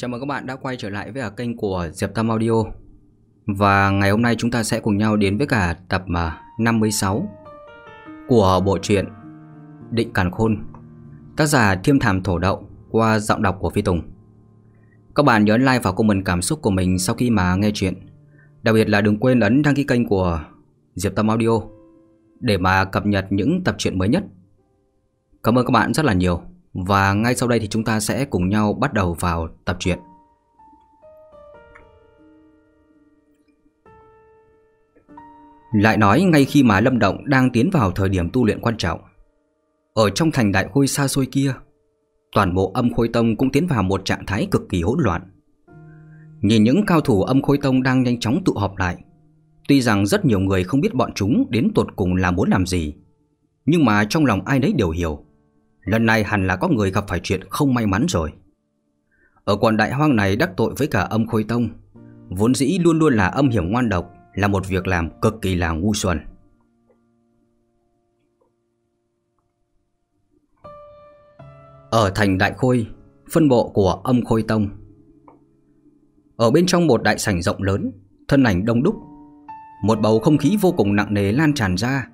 Chào mừng các bạn đã quay trở lại với kênh của Diệp Tam Audio Và ngày hôm nay chúng ta sẽ cùng nhau đến với cả tập 56 à, Của bộ truyện Định Càn Khôn Tác giả Thiêm Thảm Thổ Đậu qua giọng đọc của Phi Tùng Các bạn nhớ like và comment cảm xúc của mình sau khi mà nghe chuyện Đặc biệt là đừng quên ấn đăng ký kênh của Diệp Tâm Audio Để mà cập nhật những tập truyện mới nhất Cảm ơn các bạn rất là nhiều và ngay sau đây thì chúng ta sẽ cùng nhau bắt đầu vào tập truyện. Lại nói ngay khi mà Lâm Động đang tiến vào thời điểm tu luyện quan trọng Ở trong thành đại khôi xa xôi kia Toàn bộ âm khôi tông cũng tiến vào một trạng thái cực kỳ hỗn loạn Nhìn những cao thủ âm khôi tông đang nhanh chóng tụ họp lại Tuy rằng rất nhiều người không biết bọn chúng đến tột cùng là muốn làm gì Nhưng mà trong lòng ai nấy đều hiểu Lần này hẳn là có người gặp phải chuyện không may mắn rồi Ở quần đại hoang này đắc tội với cả âm khôi tông Vốn dĩ luôn luôn là âm hiểm ngoan độc Là một việc làm cực kỳ là ngu xuẩn Ở thành Đại Khôi Phân bộ của âm khôi tông Ở bên trong một đại sảnh rộng lớn Thân ảnh đông đúc Một bầu không khí vô cùng nặng nề lan tràn ra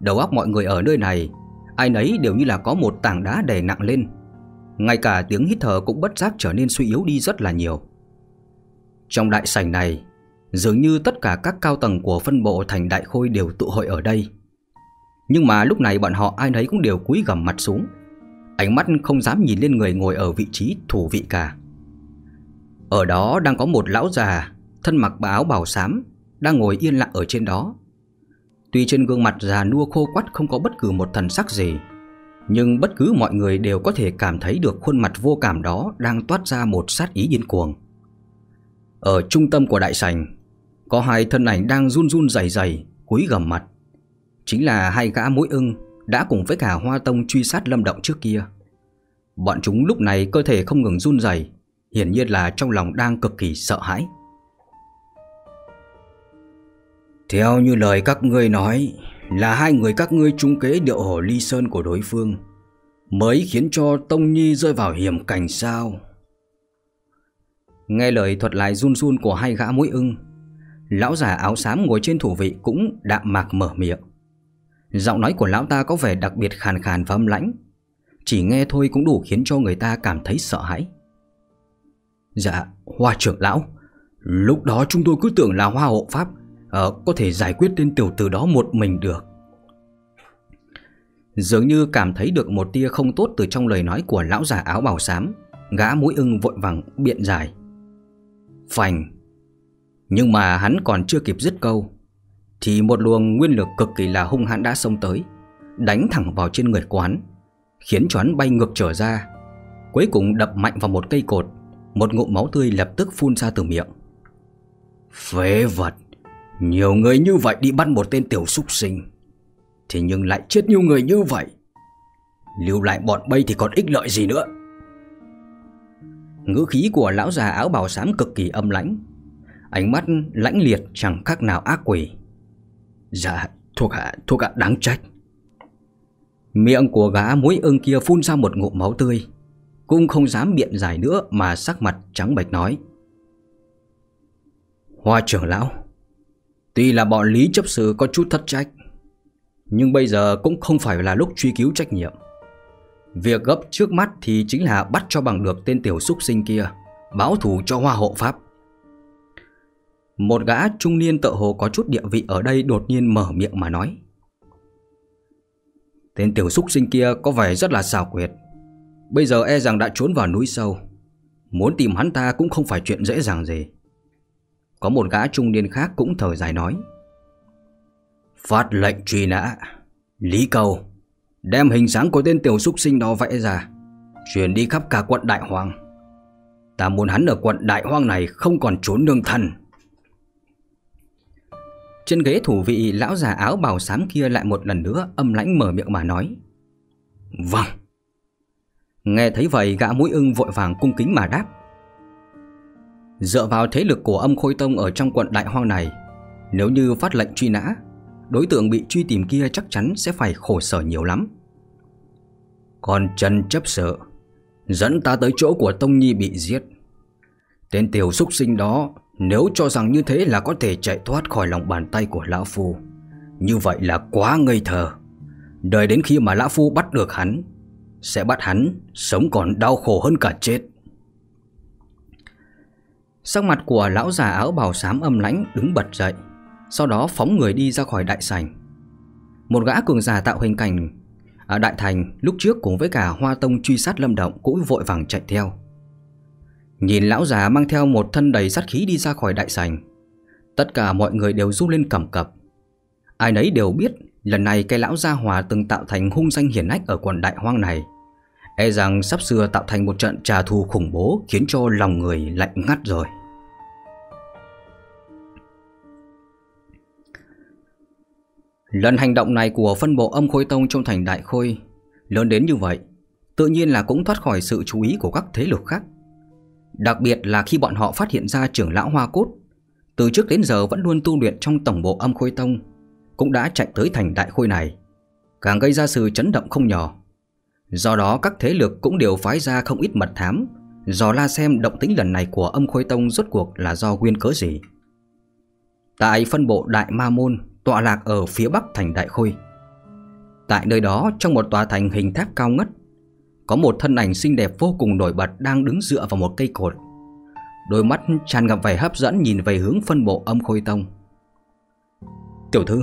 Đầu óc mọi người ở nơi này ai nấy đều như là có một tảng đá đè nặng lên. Ngay cả tiếng hít thở cũng bất giác trở nên suy yếu đi rất là nhiều. Trong đại sảnh này, dường như tất cả các cao tầng của phân bộ thành đại khôi đều tụ hội ở đây. Nhưng mà lúc này bọn họ ai nấy cũng đều cúi gằm mặt xuống, ánh mắt không dám nhìn lên người ngồi ở vị trí thủ vị cả. Ở đó đang có một lão già, thân mặc áo bào xám, đang ngồi yên lặng ở trên đó, Tuy trên gương mặt già nua khô quắt không có bất cứ một thần sắc gì Nhưng bất cứ mọi người đều có thể cảm thấy được khuôn mặt vô cảm đó đang toát ra một sát ý điên cuồng Ở trung tâm của đại sảnh Có hai thân ảnh đang run run dày dày, cúi gầm mặt Chính là hai gã mũi ưng đã cùng với cả hoa tông truy sát lâm động trước kia Bọn chúng lúc này cơ thể không ngừng run rẩy, hiển nhiên là trong lòng đang cực kỳ sợ hãi theo như lời các ngươi nói là hai người các ngươi trung kế điệu hổ ly sơn của đối phương mới khiến cho Tông Nhi rơi vào hiểm cảnh sao. Nghe lời thuật lại run run của hai gã mũi ưng, lão già áo xám ngồi trên thủ vị cũng đạm mạc mở miệng. Giọng nói của lão ta có vẻ đặc biệt khàn khàn và âm lãnh, chỉ nghe thôi cũng đủ khiến cho người ta cảm thấy sợ hãi. Dạ, hoa trưởng lão, lúc đó chúng tôi cứ tưởng là hoa hộ pháp, uh, có thể giải quyết tên tiểu tử đó một mình được. Dường như cảm thấy được một tia không tốt từ trong lời nói của lão già áo bào xám, gã mũi ưng vội vàng biện giải. Phành. Nhưng mà hắn còn chưa kịp dứt câu, thì một luồng nguyên lực cực kỳ là hung hãn đã xông tới, đánh thẳng vào trên người quán, khiến cho bay ngược trở ra, cuối cùng đập mạnh vào một cây cột, một ngụm máu tươi lập tức phun ra từ miệng. Phế vật! Nhiều người như vậy đi bắt một tên tiểu súc sinh Thì nhưng lại chết nhiều người như vậy Lưu lại bọn bay thì còn ích lợi gì nữa Ngữ khí của lão già áo bào xám cực kỳ âm lãnh Ánh mắt lãnh liệt chẳng khác nào ác quỷ Dạ thuộc hạ thuộc hạ đáng trách Miệng của gã mũi ưng kia phun ra một ngụm máu tươi Cũng không dám biện giải nữa mà sắc mặt trắng bệch nói Hoa trưởng lão Tuy là bọn lý chấp sự có chút thất trách Nhưng bây giờ cũng không phải là lúc truy cứu trách nhiệm Việc gấp trước mắt thì chính là bắt cho bằng được tên tiểu súc sinh kia Báo thù cho hoa hộ pháp Một gã trung niên tợ hồ có chút địa vị ở đây đột nhiên mở miệng mà nói Tên tiểu súc sinh kia có vẻ rất là xảo quyệt Bây giờ e rằng đã trốn vào núi sâu Muốn tìm hắn ta cũng không phải chuyện dễ dàng gì có một gã trung niên khác cũng thở dài nói Phát lệnh truy nã Lý cầu Đem hình dáng của tên tiểu súc sinh đó vẽ ra Chuyển đi khắp cả quận Đại Hoàng Ta muốn hắn ở quận Đại Hoàng này không còn trốn nương thân. Trên ghế thủ vị lão già áo bào xám kia lại một lần nữa âm lãnh mở miệng mà nói Vâng Nghe thấy vậy gã mũi ưng vội vàng cung kính mà đáp Dựa vào thế lực của âm khôi tông ở trong quận Đại Hoang này, nếu như phát lệnh truy nã, đối tượng bị truy tìm kia chắc chắn sẽ phải khổ sở nhiều lắm. Còn Trần chấp sợ, dẫn ta tới chỗ của Tông Nhi bị giết. Tên tiểu súc sinh đó nếu cho rằng như thế là có thể chạy thoát khỏi lòng bàn tay của Lão Phu, như vậy là quá ngây thơ. Đợi đến khi mà Lão Phu bắt được hắn, sẽ bắt hắn sống còn đau khổ hơn cả chết. Sắc mặt của lão già áo bào xám âm lãnh đứng bật dậy Sau đó phóng người đi ra khỏi đại sảnh Một gã cường già tạo hình cảnh ở Đại Thành lúc trước cùng với cả Hoa Tông truy sát Lâm Động cũng vội vàng chạy theo Nhìn lão già mang theo một thân đầy sát khí đi ra khỏi đại sảnh Tất cả mọi người đều run lên cầm cập Ai nấy đều biết lần này cái lão gia hòa từng tạo thành hung danh hiển ách ở quần đại hoang này e rằng sắp sửa tạo thành một trận trà thù khủng bố khiến cho lòng người lạnh ngắt rồi. Lần hành động này của phân bộ âm khôi tông trong thành đại khôi lớn đến như vậy, tự nhiên là cũng thoát khỏi sự chú ý của các thế lực khác. Đặc biệt là khi bọn họ phát hiện ra trưởng lão Hoa Cốt, từ trước đến giờ vẫn luôn tu luyện trong tổng bộ âm khôi tông, cũng đã chạy tới thành đại khôi này, càng gây ra sự chấn động không nhỏ. Do đó các thế lực cũng đều phái ra không ít mật thám Dò la xem động tính lần này của âm Khôi Tông rốt cuộc là do nguyên cớ gì Tại phân bộ Đại Ma Môn tọa lạc ở phía bắc thành Đại Khôi Tại nơi đó trong một tòa thành hình tháp cao ngất Có một thân ảnh xinh đẹp vô cùng nổi bật đang đứng dựa vào một cây cột Đôi mắt tràn ngập vẻ hấp dẫn nhìn về hướng phân bộ âm Khôi Tông Tiểu thư,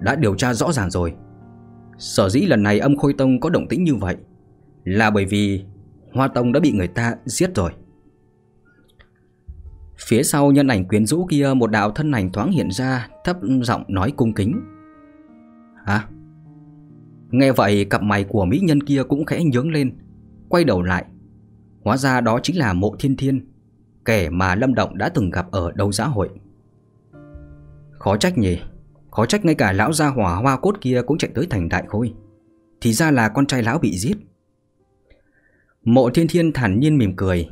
đã điều tra rõ ràng rồi Sở dĩ lần này âm khôi tông có động tĩnh như vậy Là bởi vì Hoa tông đã bị người ta giết rồi Phía sau nhân ảnh quyến rũ kia Một đạo thân ảnh thoáng hiện ra Thấp giọng nói cung kính Hả? Nghe vậy cặp mày của mỹ nhân kia cũng khẽ nhướng lên Quay đầu lại Hóa ra đó chính là mộ thiên thiên Kẻ mà Lâm Động đã từng gặp ở đấu xã hội Khó trách nhỉ Khó trách ngay cả lão gia hỏa hoa cốt kia cũng chạy tới thành đại khôi Thì ra là con trai lão bị giết Mộ thiên thiên thản nhiên mỉm cười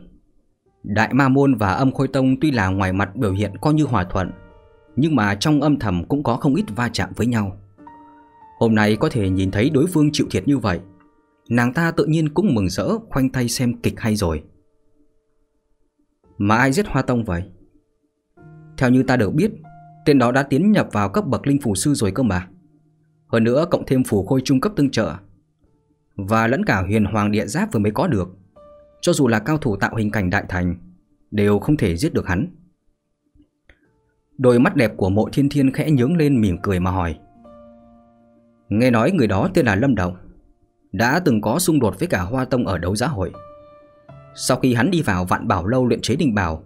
Đại ma môn và âm khôi tông tuy là ngoài mặt biểu hiện coi như hòa thuận Nhưng mà trong âm thầm cũng có không ít va chạm với nhau Hôm nay có thể nhìn thấy đối phương chịu thiệt như vậy Nàng ta tự nhiên cũng mừng rỡ khoanh tay xem kịch hay rồi Mà ai giết hoa tông vậy? Theo như ta được biết Tên đó đã tiến nhập vào cấp bậc linh phù sư rồi cơ mà Hơn nữa cộng thêm phù khôi trung cấp tương trợ Và lẫn cả huyền hoàng địa giáp vừa mới có được Cho dù là cao thủ tạo hình cảnh đại thành Đều không thể giết được hắn Đôi mắt đẹp của mộ thiên thiên khẽ nhướng lên mỉm cười mà hỏi Nghe nói người đó tên là Lâm Động Đã từng có xung đột với cả Hoa Tông ở đấu giá hội Sau khi hắn đi vào vạn bảo lâu luyện chế đình bảo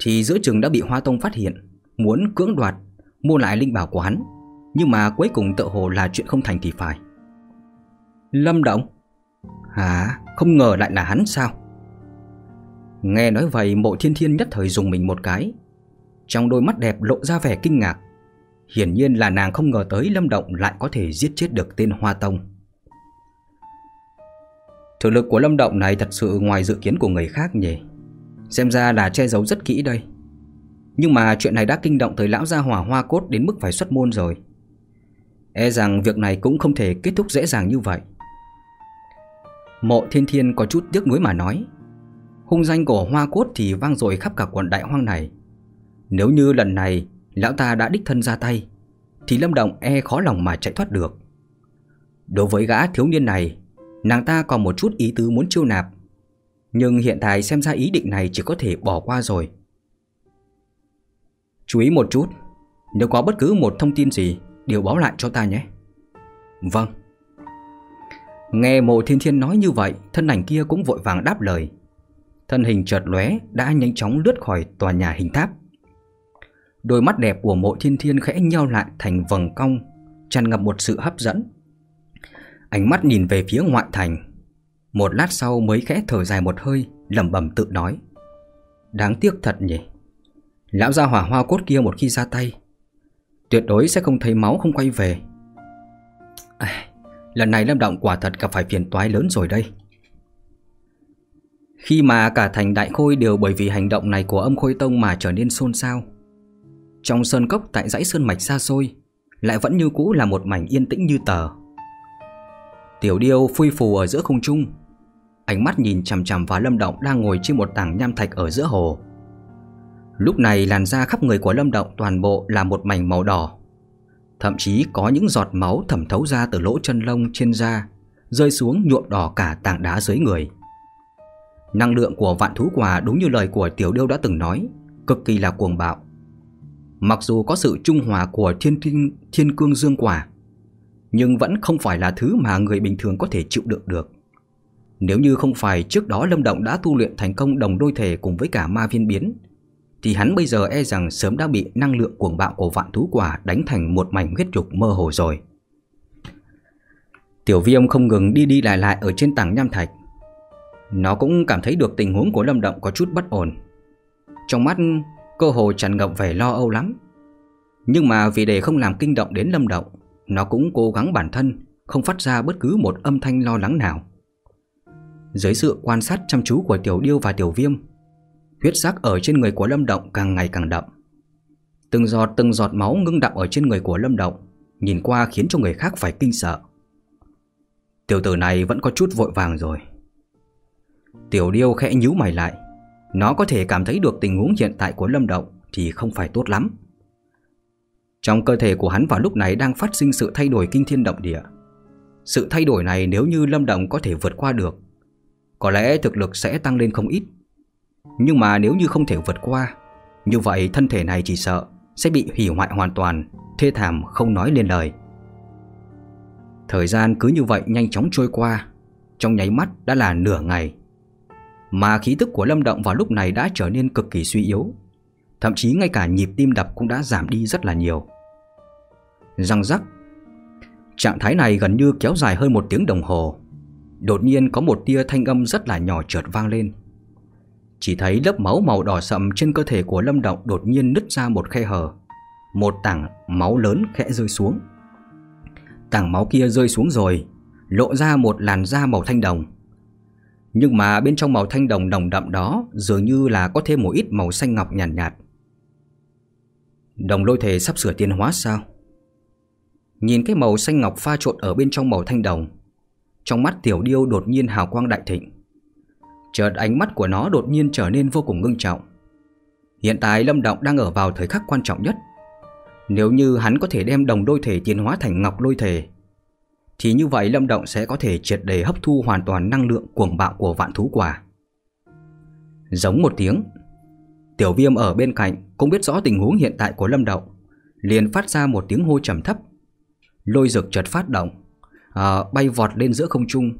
Thì giữa chừng đã bị Hoa Tông phát hiện muốn cưỡng đoạt mua lại linh bảo của hắn Nhưng mà cuối cùng tự hồ là chuyện không thành thì phải Lâm Động Hả không ngờ lại là hắn sao Nghe nói vậy mộ thiên thiên nhất thời dùng mình một cái Trong đôi mắt đẹp lộ ra vẻ kinh ngạc Hiển nhiên là nàng không ngờ tới Lâm Động lại có thể giết chết được tên Hoa Tông Thực lực của Lâm Động này thật sự ngoài dự kiến của người khác nhỉ Xem ra là che giấu rất kỹ đây nhưng mà chuyện này đã kinh động tới lão gia hỏa hoa cốt đến mức phải xuất môn rồi E rằng việc này cũng không thể kết thúc dễ dàng như vậy Mộ thiên thiên có chút tiếc nuối mà nói Hung danh của hoa cốt thì vang dội khắp cả quần đại hoang này Nếu như lần này lão ta đã đích thân ra tay Thì lâm động e khó lòng mà chạy thoát được Đối với gã thiếu niên này Nàng ta còn một chút ý tứ muốn chiêu nạp Nhưng hiện tại xem ra ý định này chỉ có thể bỏ qua rồi Chú ý một chút Nếu có bất cứ một thông tin gì Đều báo lại cho ta nhé Vâng Nghe mộ thiên thiên nói như vậy Thân ảnh kia cũng vội vàng đáp lời Thân hình chợt lóe đã nhanh chóng lướt khỏi tòa nhà hình tháp Đôi mắt đẹp của mộ thiên thiên khẽ nhau lại thành vầng cong Tràn ngập một sự hấp dẫn Ánh mắt nhìn về phía ngoại thành Một lát sau mới khẽ thở dài một hơi lẩm bẩm tự nói Đáng tiếc thật nhỉ Lão gia hỏa hoa cốt kia một khi ra tay Tuyệt đối sẽ không thấy máu không quay về à, Lần này Lâm Động quả thật gặp phải phiền toái lớn rồi đây Khi mà cả thành đại khôi đều bởi vì hành động này của âm khôi tông mà trở nên xôn xao Trong sơn cốc tại dãy sơn mạch xa xôi Lại vẫn như cũ là một mảnh yên tĩnh như tờ Tiểu điêu phui phù ở giữa không trung Ánh mắt nhìn chằm chằm vào Lâm Động đang ngồi trên một tảng nham thạch ở giữa hồ Lúc này làn da khắp người của Lâm Động toàn bộ là một mảnh màu đỏ Thậm chí có những giọt máu thẩm thấu ra từ lỗ chân lông trên da Rơi xuống nhuộm đỏ cả tảng đá dưới người Năng lượng của vạn thú quả đúng như lời của Tiểu Điêu đã từng nói Cực kỳ là cuồng bạo Mặc dù có sự trung hòa của thiên, thiên, thiên cương dương quả Nhưng vẫn không phải là thứ mà người bình thường có thể chịu đựng được Nếu như không phải trước đó Lâm Động đã tu luyện thành công đồng đôi thể cùng với cả ma viên biến thì hắn bây giờ e rằng sớm đã bị năng lượng cuồng bạo của vạn thú quả đánh thành một mảnh huyết trục mơ hồ rồi. Tiểu viêm không ngừng đi đi lại lại ở trên tảng nham thạch. Nó cũng cảm thấy được tình huống của Lâm Động có chút bất ổn. Trong mắt cơ hồ tràn ngập vẻ lo âu lắm. Nhưng mà vì để không làm kinh động đến Lâm Động, nó cũng cố gắng bản thân không phát ra bất cứ một âm thanh lo lắng nào. Dưới sự quan sát chăm chú của Tiểu Điêu và Tiểu Viêm, Huyết sắc ở trên người của Lâm Động càng ngày càng đậm Từng giọt từng giọt máu ngưng đọng ở trên người của Lâm Động Nhìn qua khiến cho người khác phải kinh sợ Tiểu tử này vẫn có chút vội vàng rồi Tiểu điêu khẽ nhíu mày lại Nó có thể cảm thấy được tình huống hiện tại của Lâm Động Thì không phải tốt lắm Trong cơ thể của hắn vào lúc này đang phát sinh sự thay đổi kinh thiên động địa Sự thay đổi này nếu như Lâm Động có thể vượt qua được Có lẽ thực lực sẽ tăng lên không ít nhưng mà nếu như không thể vượt qua Như vậy thân thể này chỉ sợ Sẽ bị hủy hoại hoàn toàn Thê thảm không nói lên lời Thời gian cứ như vậy nhanh chóng trôi qua Trong nháy mắt đã là nửa ngày Mà khí tức của Lâm Động vào lúc này đã trở nên cực kỳ suy yếu Thậm chí ngay cả nhịp tim đập cũng đã giảm đi rất là nhiều Răng rắc Trạng thái này gần như kéo dài hơn một tiếng đồng hồ Đột nhiên có một tia thanh âm rất là nhỏ trượt vang lên chỉ thấy lớp máu màu đỏ sậm trên cơ thể của Lâm Động đột nhiên nứt ra một khe hở. Một tảng máu lớn khẽ rơi xuống. Tảng máu kia rơi xuống rồi, lộ ra một làn da màu thanh đồng. Nhưng mà bên trong màu thanh đồng đồng đậm đó dường như là có thêm một ít màu xanh ngọc nhàn nhạt, nhạt. Đồng lôi thể sắp sửa tiến hóa sao? Nhìn cái màu xanh ngọc pha trộn ở bên trong màu thanh đồng, trong mắt tiểu điêu đột nhiên hào quang đại thịnh. Chợt ánh mắt của nó đột nhiên trở nên vô cùng ngưng trọng Hiện tại Lâm Động đang ở vào thời khắc quan trọng nhất Nếu như hắn có thể đem đồng đôi thể tiến hóa thành ngọc lôi thể Thì như vậy Lâm Động sẽ có thể triệt đề hấp thu hoàn toàn năng lượng cuồng bạo của vạn thú quả Giống một tiếng Tiểu viêm ở bên cạnh cũng biết rõ tình huống hiện tại của Lâm Động Liền phát ra một tiếng hô trầm thấp Lôi rực chợt phát động à, Bay vọt lên giữa không trung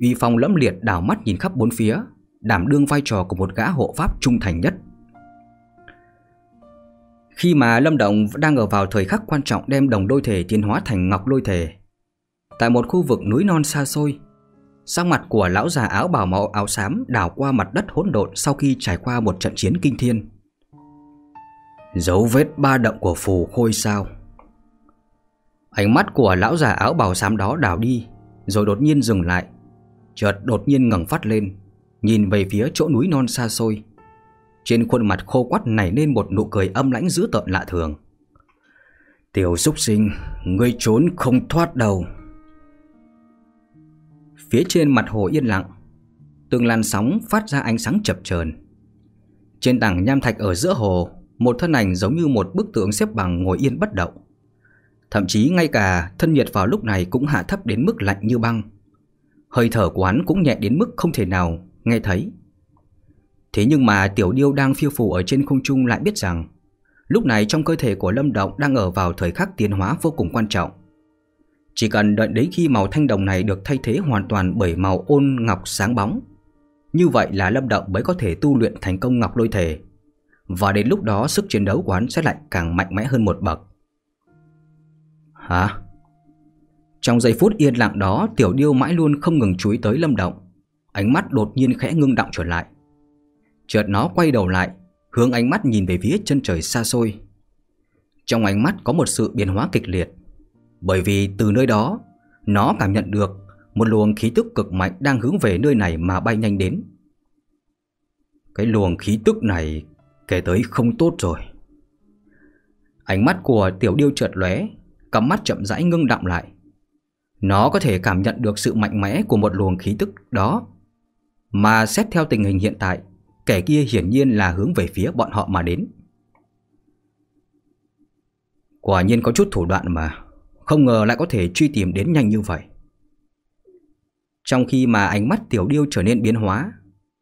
Uy Phong lẫm liệt đảo mắt nhìn khắp bốn phía, đảm đương vai trò của một gã hộ pháp trung thành nhất. Khi mà Lâm Động đang ở vào thời khắc quan trọng đem đồng đôi thể tiến hóa thành ngọc lôi thể, tại một khu vực núi non xa xôi, sắc mặt của lão già áo bảo màu áo xám đảo qua mặt đất hỗn độn sau khi trải qua một trận chiến kinh thiên. Dấu vết ba động của phù khôi sao? Ánh mắt của lão già áo bảo xám đó đảo đi, rồi đột nhiên dừng lại, chợt đột nhiên ngẩng phát lên, nhìn về phía chỗ núi non xa xôi. Trên khuôn mặt khô quắt nảy lên một nụ cười âm lãnh dữ tợn lạ thường. Tiểu xúc sinh, ngươi trốn không thoát đâu Phía trên mặt hồ yên lặng, từng làn sóng phát ra ánh sáng chập chờn. Trên tảng nham thạch ở giữa hồ, một thân ảnh giống như một bức tượng xếp bằng ngồi yên bất động. Thậm chí ngay cả thân nhiệt vào lúc này cũng hạ thấp đến mức lạnh như băng. Hơi thở của hắn cũng nhẹ đến mức không thể nào nghe thấy Thế nhưng mà tiểu điêu đang phiêu phù ở trên không trung lại biết rằng Lúc này trong cơ thể của Lâm Động đang ở vào thời khắc tiến hóa vô cùng quan trọng Chỉ cần đợi đến khi màu thanh đồng này được thay thế hoàn toàn bởi màu ôn ngọc sáng bóng Như vậy là Lâm Động mới có thể tu luyện thành công ngọc lôi thể Và đến lúc đó sức chiến đấu của hắn sẽ lại càng mạnh mẽ hơn một bậc Hả? Trong giây phút yên lặng đó, Tiểu Điêu mãi luôn không ngừng chú ý tới Lâm Động. Ánh mắt đột nhiên khẽ ngưng động trở lại. Chợt nó quay đầu lại, hướng ánh mắt nhìn về phía chân trời xa xôi. Trong ánh mắt có một sự biến hóa kịch liệt, bởi vì từ nơi đó, nó cảm nhận được một luồng khí tức cực mạnh đang hướng về nơi này mà bay nhanh đến. Cái luồng khí tức này kể tới không tốt rồi. Ánh mắt của tiểu điêu trượt lóe, cặp mắt chậm rãi ngưng đọng lại. Nó có thể cảm nhận được sự mạnh mẽ của một luồng khí tức đó. Mà xét theo tình hình hiện tại, kẻ kia hiển nhiên là hướng về phía bọn họ mà đến. Quả nhiên có chút thủ đoạn mà, không ngờ lại có thể truy tìm đến nhanh như vậy. Trong khi mà ánh mắt tiểu điêu trở nên biến hóa,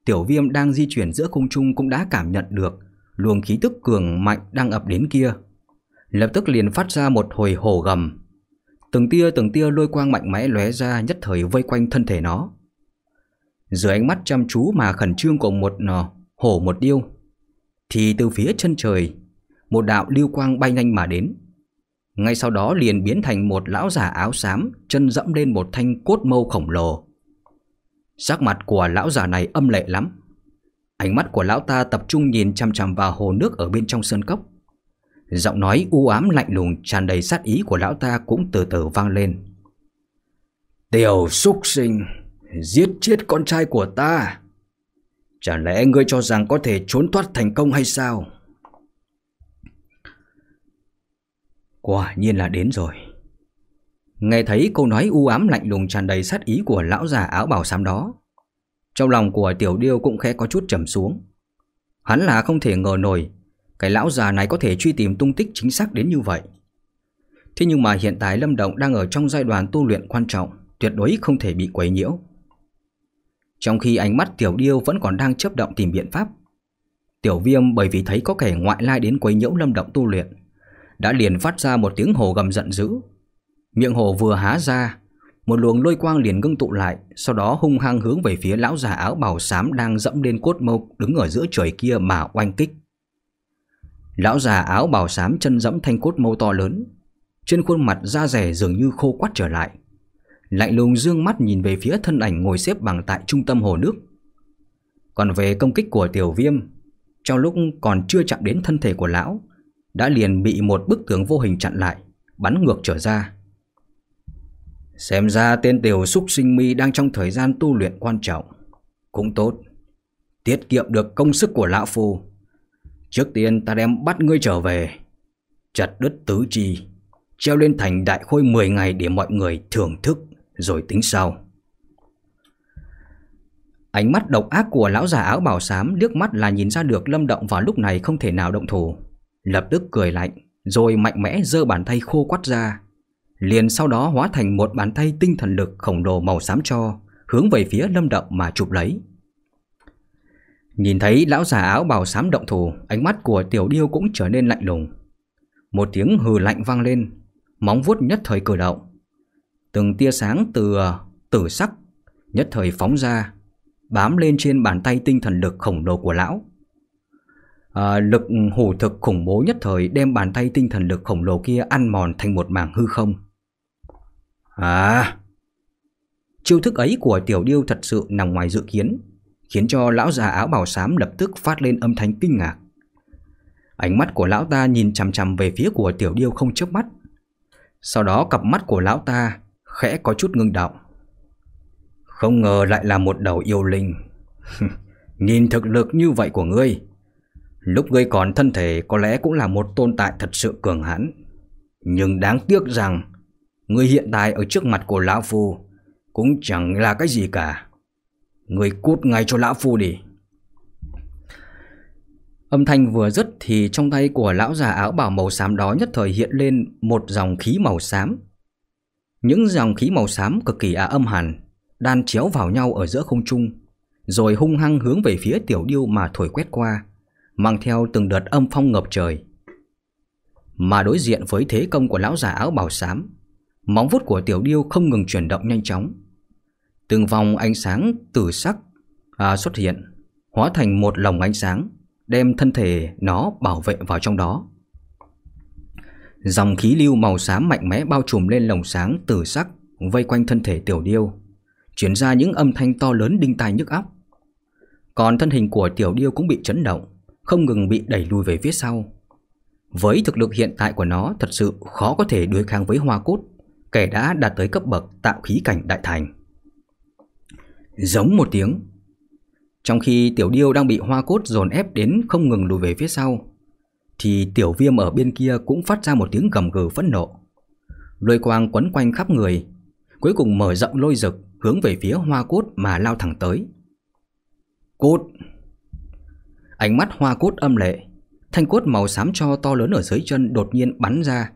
tiểu viêm đang di chuyển giữa không trung cũng đã cảm nhận được luồng khí tức cường mạnh đang ập đến kia. Lập tức liền phát ra một hồi hổ gầm Từng tia từng tia lôi quang mạnh mẽ lóe ra nhất thời vây quanh thân thể nó. Dưới ánh mắt chăm chú mà khẩn trương của một nò, ờ, hổ một điêu, thì từ phía chân trời, một đạo lưu quang bay nhanh mà đến. Ngay sau đó liền biến thành một lão già áo xám, chân dẫm lên một thanh cốt mâu khổng lồ. Sắc mặt của lão già này âm lệ lắm. Ánh mắt của lão ta tập trung nhìn chăm chăm vào hồ nước ở bên trong sơn cốc. Giọng nói u ám lạnh lùng tràn đầy sát ý của lão ta cũng từ từ vang lên. Tiểu súc sinh, giết chết con trai của ta. Chả lẽ ngươi cho rằng có thể trốn thoát thành công hay sao? Quả nhiên là đến rồi. Nghe thấy câu nói u ám lạnh lùng tràn đầy sát ý của lão già áo bảo xám đó. Trong lòng của tiểu điêu cũng khẽ có chút trầm xuống. Hắn là không thể ngờ nổi cái lão già này có thể truy tìm tung tích chính xác đến như vậy Thế nhưng mà hiện tại Lâm Động đang ở trong giai đoạn tu luyện quan trọng Tuyệt đối không thể bị quấy nhiễu Trong khi ánh mắt Tiểu Điêu vẫn còn đang chấp động tìm biện pháp Tiểu Viêm bởi vì thấy có kẻ ngoại lai đến quấy nhiễu Lâm Động tu luyện Đã liền phát ra một tiếng hồ gầm giận dữ Miệng hồ vừa há ra Một luồng lôi quang liền ngưng tụ lại Sau đó hung hăng hướng về phía lão già áo bào xám đang dẫm lên cốt mộc Đứng ở giữa trời kia mà oanh kích Lão già áo bào xám chân dẫm thanh cốt mâu to lớn Trên khuôn mặt da rẻ dường như khô quắt trở lại Lạnh lùng dương mắt nhìn về phía thân ảnh ngồi xếp bằng tại trung tâm hồ nước Còn về công kích của tiểu viêm Trong lúc còn chưa chạm đến thân thể của lão Đã liền bị một bức tường vô hình chặn lại Bắn ngược trở ra Xem ra tên tiểu xúc sinh mi đang trong thời gian tu luyện quan trọng Cũng tốt Tiết kiệm được công sức của lão phu Trước tiên ta đem bắt ngươi trở về Chặt đứt tứ chi Treo lên thành đại khôi 10 ngày để mọi người thưởng thức Rồi tính sau Ánh mắt độc ác của lão già áo bảo xám liếc mắt là nhìn ra được Lâm Động vào lúc này không thể nào động thủ. Lập tức cười lạnh, rồi mạnh mẽ giơ bàn tay khô quắt ra. Liền sau đó hóa thành một bàn tay tinh thần lực khổng lồ màu xám cho, hướng về phía Lâm Động mà chụp lấy. Nhìn thấy lão già áo bào xám động thủ, ánh mắt của tiểu điêu cũng trở nên lạnh lùng. Một tiếng hừ lạnh vang lên, móng vuốt nhất thời cử động. Từng tia sáng từ tử sắc nhất thời phóng ra, bám lên trên bàn tay tinh thần lực khổng lồ của lão. À, lực hủ thực khủng bố nhất thời đem bàn tay tinh thần lực khổng lồ kia ăn mòn thành một mảng hư không. À! Chiêu thức ấy của tiểu điêu thật sự nằm ngoài dự kiến khiến cho lão già áo bào xám lập tức phát lên âm thanh kinh ngạc. Ánh mắt của lão ta nhìn chằm chằm về phía của tiểu điêu không chớp mắt. Sau đó cặp mắt của lão ta khẽ có chút ngưng động. Không ngờ lại là một đầu yêu linh. nhìn thực lực như vậy của ngươi, lúc ngươi còn thân thể có lẽ cũng là một tồn tại thật sự cường hãn. Nhưng đáng tiếc rằng, ngươi hiện tại ở trước mặt của lão phu cũng chẳng là cái gì cả. Người cút ngay cho lão phu đi Âm thanh vừa dứt thì trong tay của lão già áo bảo màu xám đó nhất thời hiện lên một dòng khí màu xám. Những dòng khí màu xám cực kỳ ả à âm hàn, đan chéo vào nhau ở giữa không trung, rồi hung hăng hướng về phía tiểu điêu mà thổi quét qua, mang theo từng đợt âm phong ngập trời. Mà đối diện với thế công của lão già áo bảo xám, móng vuốt của tiểu điêu không ngừng chuyển động nhanh chóng, Từng vòng ánh sáng tử sắc à, xuất hiện, hóa thành một lồng ánh sáng, đem thân thể nó bảo vệ vào trong đó. Dòng khí lưu màu xám mạnh mẽ bao trùm lên lồng sáng tử sắc vây quanh thân thể tiểu điêu, chuyển ra những âm thanh to lớn đinh tai nhức óc. Còn thân hình của tiểu điêu cũng bị chấn động, không ngừng bị đẩy lùi về phía sau. Với thực lực hiện tại của nó thật sự khó có thể đối kháng với hoa cốt, kẻ đã đạt tới cấp bậc tạo khí cảnh đại thành. Giống một tiếng. Trong khi tiểu điêu đang bị hoa cốt dồn ép đến không ngừng lùi về phía sau, thì tiểu viêm ở bên kia cũng phát ra một tiếng gầm gừ phẫn nộ. Lôi quang quấn quanh khắp người, cuối cùng mở rộng lôi rực hướng về phía hoa cốt mà lao thẳng tới. Cốt! Ánh mắt hoa cốt âm lệ, thanh cốt màu xám cho to lớn ở dưới chân đột nhiên bắn ra.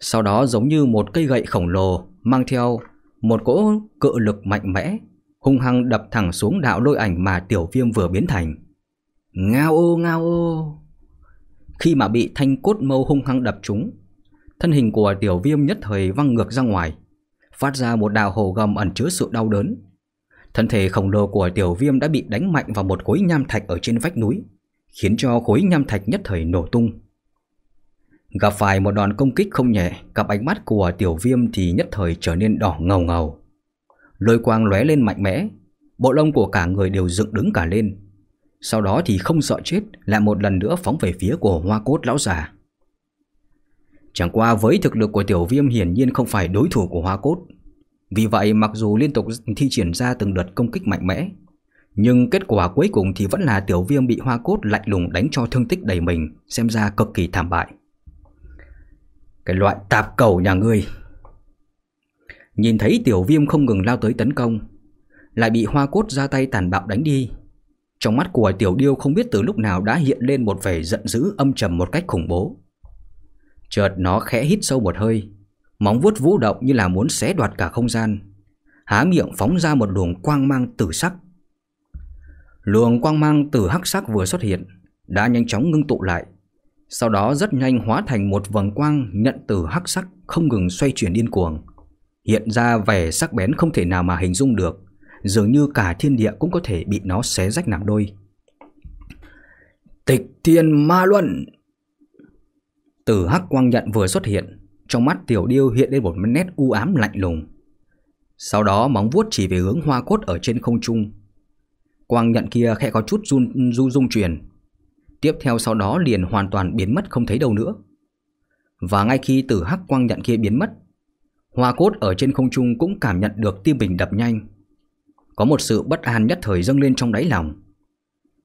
Sau đó giống như một cây gậy khổng lồ mang theo một cỗ cự lực mạnh mẽ hung hăng đập thẳng xuống đạo lôi ảnh mà tiểu viêm vừa biến thành. Ngao ô ngao ô! Khi mà bị thanh cốt mâu hung hăng đập trúng, thân hình của tiểu viêm nhất thời văng ngược ra ngoài, phát ra một đạo hồ gầm ẩn chứa sự đau đớn. Thân thể khổng lồ của tiểu viêm đã bị đánh mạnh vào một khối nham thạch ở trên vách núi, khiến cho khối nham thạch nhất thời nổ tung. Gặp phải một đòn công kích không nhẹ, cặp ánh mắt của tiểu viêm thì nhất thời trở nên đỏ ngầu ngầu. Lôi quang lóe lên mạnh mẽ, bộ lông của cả người đều dựng đứng cả lên. Sau đó thì không sợ chết lại một lần nữa phóng về phía của hoa cốt lão già. Chẳng qua với thực lực của tiểu viêm hiển nhiên không phải đối thủ của hoa cốt. Vì vậy mặc dù liên tục thi triển ra từng đợt công kích mạnh mẽ, nhưng kết quả cuối cùng thì vẫn là tiểu viêm bị hoa cốt lạnh lùng đánh cho thương tích đầy mình, xem ra cực kỳ thảm bại. Cái loại tạp cầu nhà ngươi Nhìn thấy tiểu viêm không ngừng lao tới tấn công Lại bị hoa cốt ra tay tàn bạo đánh đi Trong mắt của tiểu điêu không biết từ lúc nào đã hiện lên một vẻ giận dữ âm trầm một cách khủng bố Chợt nó khẽ hít sâu một hơi Móng vuốt vũ động như là muốn xé đoạt cả không gian Há miệng phóng ra một luồng quang mang tử sắc Luồng quang mang tử hắc sắc vừa xuất hiện Đã nhanh chóng ngưng tụ lại Sau đó rất nhanh hóa thành một vầng quang nhận từ hắc sắc không ngừng xoay chuyển điên cuồng hiện ra vẻ sắc bén không thể nào mà hình dung được, dường như cả thiên địa cũng có thể bị nó xé rách làm đôi. Tịch thiên ma luận Từ hắc quang nhận vừa xuất hiện, trong mắt tiểu điêu hiện lên một nét u ám lạnh lùng. Sau đó móng vuốt chỉ về hướng hoa cốt ở trên không trung. Quang nhận kia khẽ có chút run run rung chuyển. Tiếp theo sau đó liền hoàn toàn biến mất không thấy đâu nữa. Và ngay khi tử hắc quang nhận kia biến mất, Hoa cốt ở trên không trung cũng cảm nhận được tim bình đập nhanh. Có một sự bất an nhất thời dâng lên trong đáy lòng.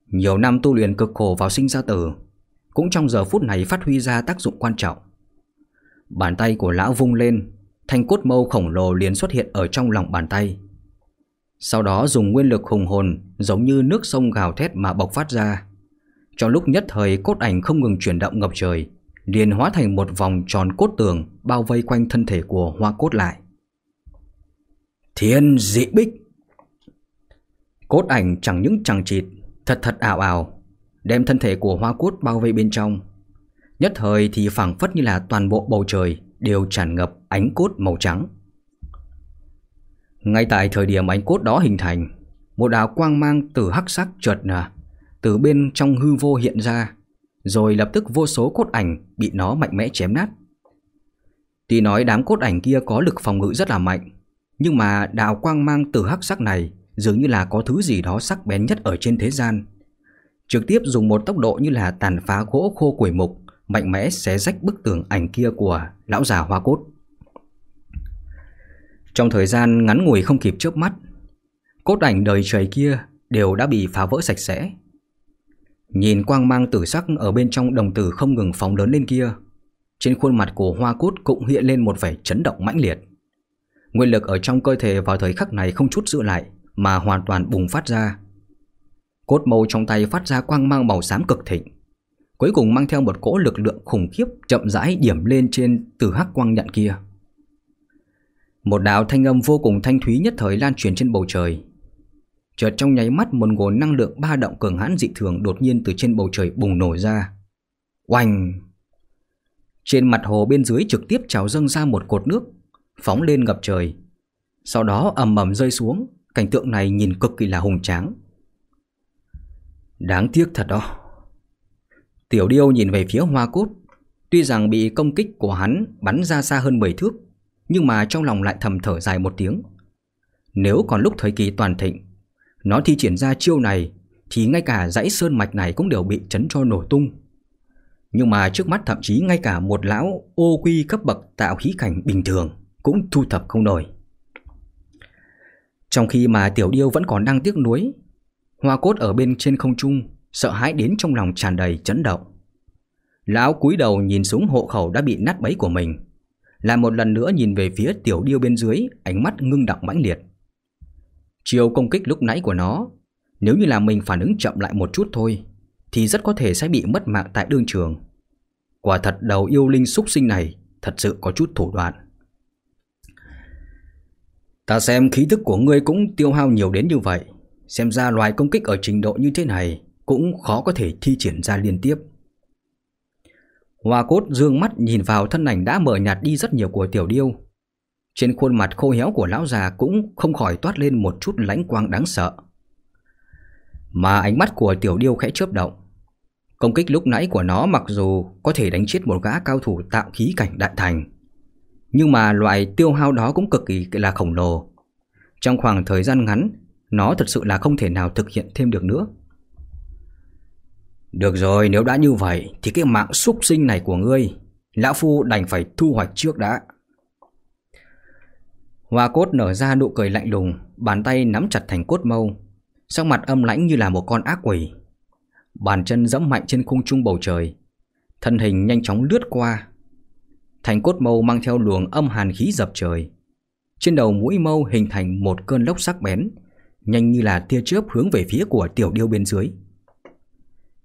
Nhiều năm tu luyện cực khổ vào sinh ra tử, cũng trong giờ phút này phát huy ra tác dụng quan trọng. Bàn tay của lão vung lên, thanh cốt mâu khổng lồ liền xuất hiện ở trong lòng bàn tay. Sau đó dùng nguyên lực hùng hồn giống như nước sông gào thét mà bộc phát ra. Trong lúc nhất thời cốt ảnh không ngừng chuyển động ngập trời, liền hóa thành một vòng tròn cốt tường bao vây quanh thân thể của hoa cốt lại. Thiên dị bích Cốt ảnh chẳng những chẳng chịt, thật thật ảo ảo, đem thân thể của hoa cốt bao vây bên trong. Nhất thời thì phảng phất như là toàn bộ bầu trời đều tràn ngập ánh cốt màu trắng. Ngay tại thời điểm ánh cốt đó hình thành, một đạo quang mang từ hắc sắc chợt nà, từ bên trong hư vô hiện ra, rồi lập tức vô số cốt ảnh bị nó mạnh mẽ chém nát. Tuy nói đám cốt ảnh kia có lực phòng ngự rất là mạnh, nhưng mà đạo quang mang từ hắc sắc này dường như là có thứ gì đó sắc bén nhất ở trên thế gian. Trực tiếp dùng một tốc độ như là tàn phá gỗ khô quỷ mục, mạnh mẽ xé rách bức tường ảnh kia của lão già hoa cốt. Trong thời gian ngắn ngủi không kịp chớp mắt, cốt ảnh đời trời kia đều đã bị phá vỡ sạch sẽ. Nhìn quang mang tử sắc ở bên trong đồng tử không ngừng phóng lớn lên kia Trên khuôn mặt của hoa cốt cũng hiện lên một vẻ chấn động mãnh liệt Nguyên lực ở trong cơ thể vào thời khắc này không chút dựa lại Mà hoàn toàn bùng phát ra Cốt màu trong tay phát ra quang mang màu xám cực thịnh Cuối cùng mang theo một cỗ lực lượng khủng khiếp chậm rãi điểm lên trên tử hắc quang nhận kia Một đạo thanh âm vô cùng thanh thúy nhất thời lan truyền trên bầu trời Chợt trong nháy mắt một nguồn năng lượng ba động cường hãn dị thường đột nhiên từ trên bầu trời bùng nổ ra. Oanh! Trên mặt hồ bên dưới trực tiếp trào dâng ra một cột nước, phóng lên ngập trời. Sau đó ầm ầm rơi xuống, cảnh tượng này nhìn cực kỳ là hùng tráng. Đáng tiếc thật đó. Tiểu điêu nhìn về phía hoa cốt, tuy rằng bị công kích của hắn bắn ra xa hơn 10 thước, nhưng mà trong lòng lại thầm thở dài một tiếng. Nếu còn lúc thời kỳ toàn thịnh, nó thi triển ra chiêu này thì ngay cả dãy sơn mạch này cũng đều bị chấn cho nổ tung. Nhưng mà trước mắt thậm chí ngay cả một lão ô quy cấp bậc tạo khí cảnh bình thường cũng thu thập không nổi. Trong khi mà tiểu điêu vẫn còn đang tiếc nuối, hoa cốt ở bên trên không trung sợ hãi đến trong lòng tràn đầy chấn động. Lão cúi đầu nhìn xuống hộ khẩu đã bị nát bấy của mình, lại một lần nữa nhìn về phía tiểu điêu bên dưới, ánh mắt ngưng đọng mãnh liệt chiều công kích lúc nãy của nó, nếu như là mình phản ứng chậm lại một chút thôi, thì rất có thể sẽ bị mất mạng tại đương trường. Quả thật đầu yêu linh súc sinh này thật sự có chút thủ đoạn. Ta xem khí thức của ngươi cũng tiêu hao nhiều đến như vậy, xem ra loài công kích ở trình độ như thế này cũng khó có thể thi triển ra liên tiếp. Hoa cốt dương mắt nhìn vào thân ảnh đã mở nhạt đi rất nhiều của tiểu điêu trên khuôn mặt khô héo của lão già cũng không khỏi toát lên một chút lãnh quang đáng sợ. Mà ánh mắt của tiểu điêu khẽ chớp động. Công kích lúc nãy của nó mặc dù có thể đánh chết một gã cao thủ tạo khí cảnh đại thành, nhưng mà loại tiêu hao đó cũng cực kỳ là khổng lồ. Trong khoảng thời gian ngắn, nó thật sự là không thể nào thực hiện thêm được nữa. Được rồi, nếu đã như vậy thì cái mạng súc sinh này của ngươi, Lão Phu đành phải thu hoạch trước đã. Hoa cốt nở ra nụ cười lạnh lùng, bàn tay nắm chặt thành cốt mâu, sắc mặt âm lãnh như là một con ác quỷ. Bàn chân dẫm mạnh trên khung trung bầu trời, thân hình nhanh chóng lướt qua. Thành cốt mâu mang theo luồng âm hàn khí dập trời. Trên đầu mũi mâu hình thành một cơn lốc sắc bén, nhanh như là tia chớp hướng về phía của tiểu điêu bên dưới.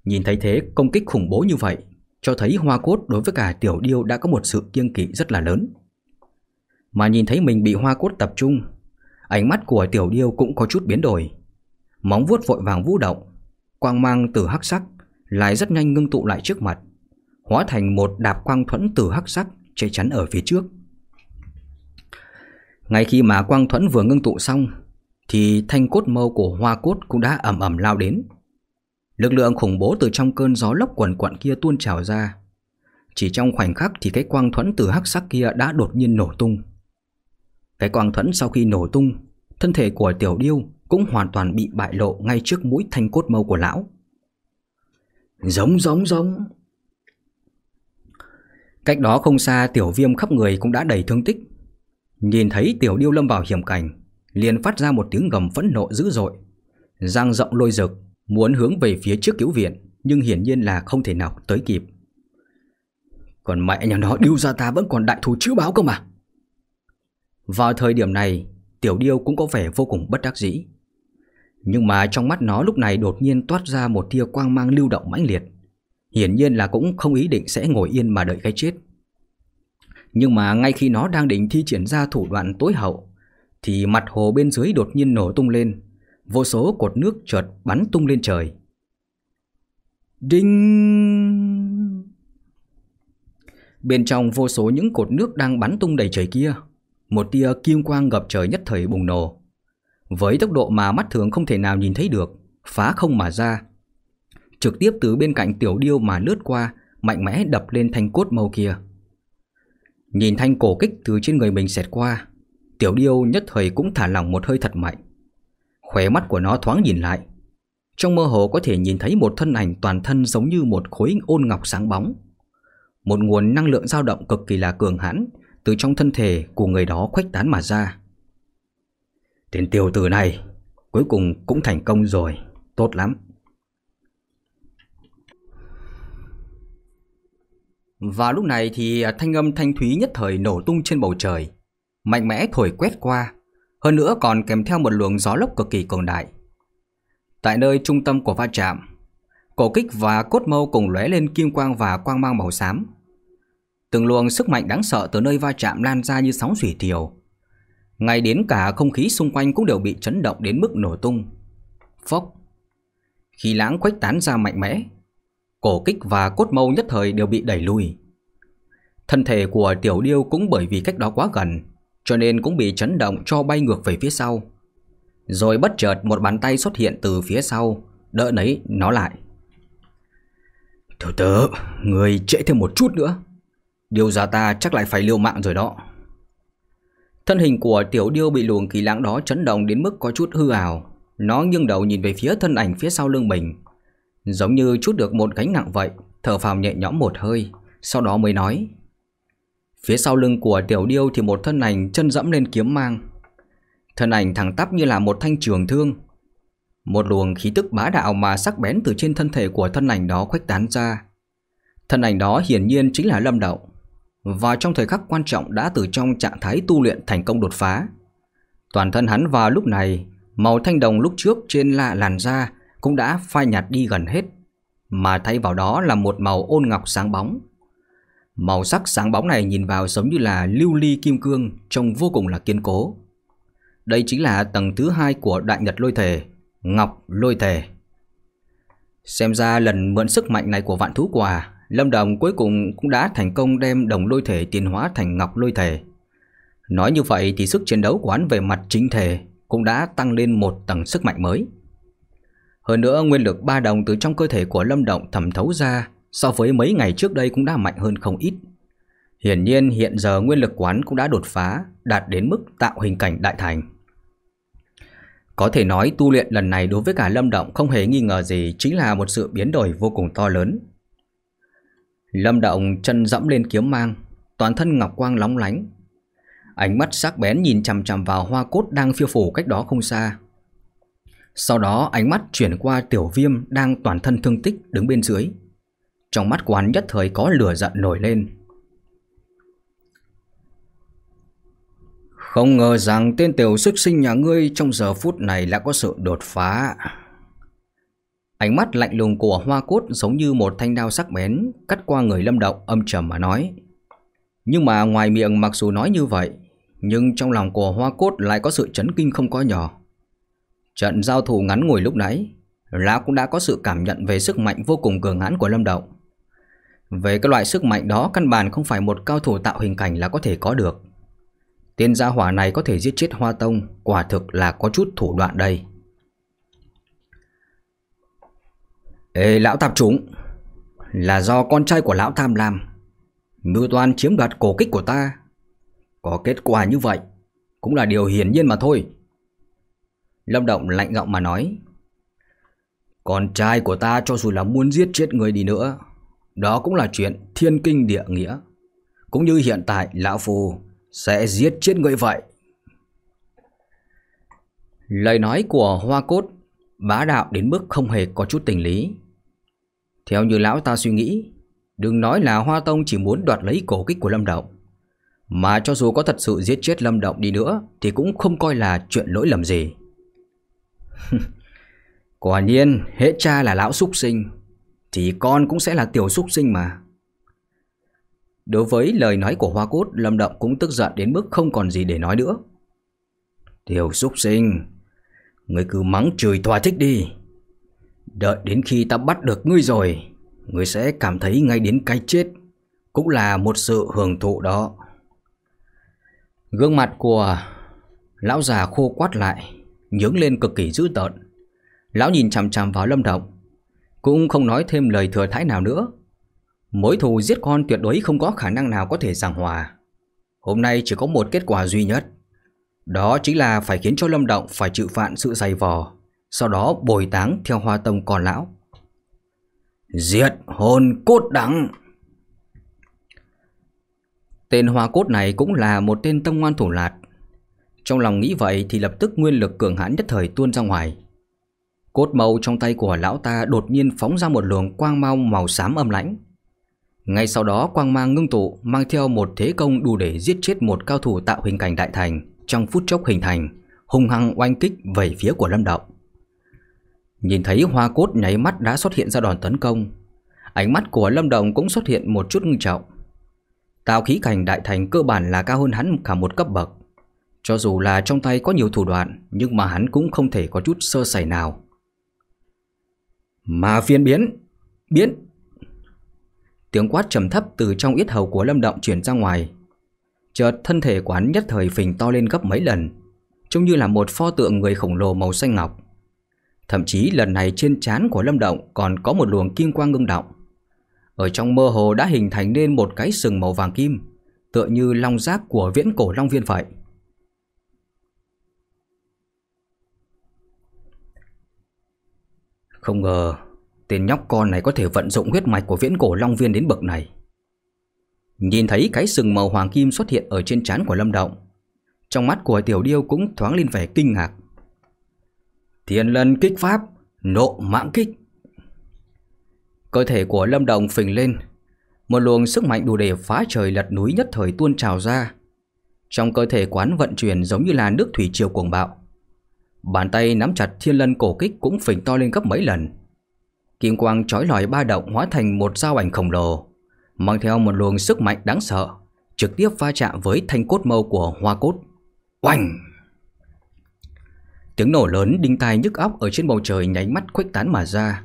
Nhìn thấy thế công kích khủng bố như vậy, cho thấy hoa cốt đối với cả tiểu điêu đã có một sự kiêng kỵ rất là lớn mà nhìn thấy mình bị hoa cốt tập trung, ánh mắt của tiểu điêu cũng có chút biến đổi. Móng vuốt vội vàng vũ động, quang mang từ hắc sắc lại rất nhanh ngưng tụ lại trước mặt, hóa thành một đạp quang thuẫn từ hắc sắc che chắn ở phía trước. Ngay khi mà quang thuẫn vừa ngưng tụ xong, thì thanh cốt mâu của hoa cốt cũng đã ẩm ẩm lao đến. Lực lượng khủng bố từ trong cơn gió lốc quần quận kia tuôn trào ra. Chỉ trong khoảnh khắc thì cái quang thuẫn từ hắc sắc kia đã đột nhiên nổ tung. Cái quang thuẫn sau khi nổ tung, thân thể của tiểu điêu cũng hoàn toàn bị bại lộ ngay trước mũi thanh cốt mâu của lão. Giống giống giống. Cách đó không xa tiểu viêm khắp người cũng đã đầy thương tích. Nhìn thấy tiểu điêu lâm vào hiểm cảnh, liền phát ra một tiếng gầm phẫn nộ dữ dội. Giang rộng lôi rực, muốn hướng về phía trước cứu viện, nhưng hiển nhiên là không thể nào tới kịp. Còn mẹ nhà nó điêu ra ta vẫn còn đại thù chữ báo cơ mà. Vào thời điểm này, Tiểu Điêu cũng có vẻ vô cùng bất đắc dĩ. Nhưng mà trong mắt nó lúc này đột nhiên toát ra một tia quang mang lưu động mãnh liệt. Hiển nhiên là cũng không ý định sẽ ngồi yên mà đợi cái chết. Nhưng mà ngay khi nó đang định thi triển ra thủ đoạn tối hậu, thì mặt hồ bên dưới đột nhiên nổ tung lên, vô số cột nước chợt bắn tung lên trời. Đinh! Bên trong vô số những cột nước đang bắn tung đầy trời kia, một tia kim quang ngập trời nhất thời bùng nổ. Với tốc độ mà mắt thường không thể nào nhìn thấy được, phá không mà ra. Trực tiếp từ bên cạnh tiểu điêu mà lướt qua, mạnh mẽ đập lên thanh cốt màu kia. Nhìn thanh cổ kích từ trên người mình xẹt qua, tiểu điêu nhất thời cũng thả lỏng một hơi thật mạnh. Khóe mắt của nó thoáng nhìn lại. Trong mơ hồ có thể nhìn thấy một thân ảnh toàn thân giống như một khối ôn ngọc sáng bóng. Một nguồn năng lượng dao động cực kỳ là cường hãn, từ trong thân thể của người đó khuếch tán mà ra. Tên tiểu tử này cuối cùng cũng thành công rồi, tốt lắm. Và lúc này thì à, thanh âm thanh thúy nhất thời nổ tung trên bầu trời, mạnh mẽ thổi quét qua, hơn nữa còn kèm theo một luồng gió lốc cực kỳ cường đại. Tại nơi trung tâm của va chạm, cổ kích và cốt mâu cùng lóe lên kim quang và quang mang màu xám, Từng luồng sức mạnh đáng sợ từ nơi va chạm lan ra như sóng thủy triều. Ngay đến cả không khí xung quanh cũng đều bị chấn động đến mức nổ tung. Phốc. Khí lãng khuếch tán ra mạnh mẽ. Cổ kích và cốt mâu nhất thời đều bị đẩy lùi. Thân thể của tiểu điêu cũng bởi vì cách đó quá gần, cho nên cũng bị chấn động cho bay ngược về phía sau. Rồi bất chợt một bàn tay xuất hiện từ phía sau, đỡ nấy nó lại. thủ tử, người trễ thêm một chút nữa Điều già ta chắc lại phải liều mạng rồi đó Thân hình của tiểu điêu bị luồng kỳ lãng đó chấn động đến mức có chút hư ảo Nó nghiêng đầu nhìn về phía thân ảnh phía sau lưng mình Giống như chút được một gánh nặng vậy Thở phào nhẹ nhõm một hơi Sau đó mới nói Phía sau lưng của tiểu điêu thì một thân ảnh chân dẫm lên kiếm mang Thân ảnh thẳng tắp như là một thanh trường thương Một luồng khí tức bá đạo mà sắc bén từ trên thân thể của thân ảnh đó khuếch tán ra Thân ảnh đó hiển nhiên chính là Lâm Đậu và trong thời khắc quan trọng đã từ trong trạng thái tu luyện thành công đột phá. Toàn thân hắn vào lúc này, màu thanh đồng lúc trước trên lạ làn da cũng đã phai nhạt đi gần hết, mà thay vào đó là một màu ôn ngọc sáng bóng. Màu sắc sáng bóng này nhìn vào giống như là lưu ly kim cương, trông vô cùng là kiên cố. Đây chính là tầng thứ hai của Đại Nhật Lôi Thể, Ngọc Lôi Thể. Xem ra lần mượn sức mạnh này của vạn thú quả Lâm Đồng cuối cùng cũng đã thành công đem đồng lôi thể tiến hóa thành ngọc lôi thể. Nói như vậy thì sức chiến đấu của hắn về mặt chính thể cũng đã tăng lên một tầng sức mạnh mới. Hơn nữa nguyên lực ba đồng từ trong cơ thể của Lâm Động thẩm thấu ra so với mấy ngày trước đây cũng đã mạnh hơn không ít. Hiển nhiên hiện giờ nguyên lực quán cũng đã đột phá, đạt đến mức tạo hình cảnh đại thành. Có thể nói tu luyện lần này đối với cả Lâm Động không hề nghi ngờ gì chính là một sự biến đổi vô cùng to lớn. Lâm Động chân dẫm lên kiếm mang, toàn thân ngọc quang lóng lánh. Ánh mắt sắc bén nhìn chằm chằm vào hoa cốt đang phiêu phủ cách đó không xa. Sau đó ánh mắt chuyển qua tiểu viêm đang toàn thân thương tích đứng bên dưới. Trong mắt quán nhất thời có lửa giận nổi lên. Không ngờ rằng tên tiểu xuất sinh nhà ngươi trong giờ phút này đã có sự đột phá. Ánh mắt lạnh lùng của hoa cốt giống như một thanh đao sắc bén, cắt qua người lâm động âm trầm mà nói. Nhưng mà ngoài miệng mặc dù nói như vậy, nhưng trong lòng của hoa cốt lại có sự chấn kinh không có nhỏ. Trận giao thủ ngắn ngủi lúc nãy, Lã cũng đã có sự cảm nhận về sức mạnh vô cùng cường hãn của lâm động. Về cái loại sức mạnh đó căn bản không phải một cao thủ tạo hình cảnh là có thể có được. Tiên gia hỏa này có thể giết chết hoa tông, quả thực là có chút thủ đoạn đây. Ê lão tạp chúng Là do con trai của lão tham lam Mưu toan chiếm đoạt cổ kích của ta Có kết quả như vậy Cũng là điều hiển nhiên mà thôi Lâm Động lạnh giọng mà nói Con trai của ta cho dù là muốn giết chết người đi nữa Đó cũng là chuyện thiên kinh địa nghĩa Cũng như hiện tại lão phù sẽ giết chết người vậy Lời nói của Hoa Cốt bá đạo đến mức không hề có chút tình lý theo như lão ta suy nghĩ, đừng nói là Hoa Tông chỉ muốn đoạt lấy cổ kích của Lâm Động. Mà cho dù có thật sự giết chết Lâm Động đi nữa thì cũng không coi là chuyện lỗi lầm gì. Quả nhiên, hết cha là lão súc sinh, thì con cũng sẽ là tiểu súc sinh mà. Đối với lời nói của Hoa Cốt, Lâm Động cũng tức giận đến mức không còn gì để nói nữa. Tiểu súc sinh, người cứ mắng chửi thỏa thích đi. Đợi đến khi ta bắt được ngươi rồi Ngươi sẽ cảm thấy ngay đến cái chết Cũng là một sự hưởng thụ đó Gương mặt của Lão già khô quát lại Nhướng lên cực kỳ dữ tợn Lão nhìn chằm chằm vào lâm động Cũng không nói thêm lời thừa thãi nào nữa Mối thù giết con tuyệt đối không có khả năng nào có thể giảng hòa Hôm nay chỉ có một kết quả duy nhất Đó chính là phải khiến cho Lâm Động phải chịu phạn sự dày vò sau đó bồi táng theo hoa tông còn lão. Diệt hồn cốt đẳng Tên hoa cốt này cũng là một tên tâm ngoan thủ lạt. Trong lòng nghĩ vậy thì lập tức nguyên lực cường hãn nhất thời tuôn ra ngoài. Cốt màu trong tay của lão ta đột nhiên phóng ra một luồng quang mau màu xám âm lãnh. Ngay sau đó quang mang ngưng tụ mang theo một thế công đủ để giết chết một cao thủ tạo hình cảnh đại thành trong phút chốc hình thành, hung hăng oanh kích về phía của Lâm Động. Nhìn thấy hoa cốt nháy mắt đã xuất hiện ra đòn tấn công Ánh mắt của Lâm Đồng cũng xuất hiện một chút ngưng trọng Tào khí cảnh đại thành cơ bản là cao hơn hắn cả một cấp bậc Cho dù là trong tay có nhiều thủ đoạn Nhưng mà hắn cũng không thể có chút sơ sẩy nào Mà phiên biến Biến Tiếng quát trầm thấp từ trong yết hầu của Lâm Động chuyển ra ngoài Chợt thân thể của hắn nhất thời phình to lên gấp mấy lần Trông như là một pho tượng người khổng lồ màu xanh ngọc Thậm chí lần này trên trán của Lâm Động còn có một luồng kim quang ngưng động. Ở trong mơ hồ đã hình thành nên một cái sừng màu vàng kim, tựa như long giác của viễn cổ long viên vậy. Không ngờ, tên nhóc con này có thể vận dụng huyết mạch của viễn cổ long viên đến bậc này. Nhìn thấy cái sừng màu hoàng kim xuất hiện ở trên trán của Lâm Động, trong mắt của Tiểu Điêu cũng thoáng lên vẻ kinh ngạc. Thiên lân kích pháp, nộ mãng kích. Cơ thể của Lâm Đồng phình lên, một luồng sức mạnh đủ để phá trời lật núi nhất thời tuôn trào ra. Trong cơ thể quán vận chuyển giống như là nước thủy triều cuồng bạo. Bàn tay nắm chặt thiên lân cổ kích cũng phình to lên gấp mấy lần. Kim quang trói lòi ba động hóa thành một dao ảnh khổng lồ, mang theo một luồng sức mạnh đáng sợ, trực tiếp va chạm với thanh cốt mâu của hoa cốt. Oanh! Tiếng nổ lớn đinh tai nhức óc ở trên bầu trời nháy mắt khuếch tán mà ra.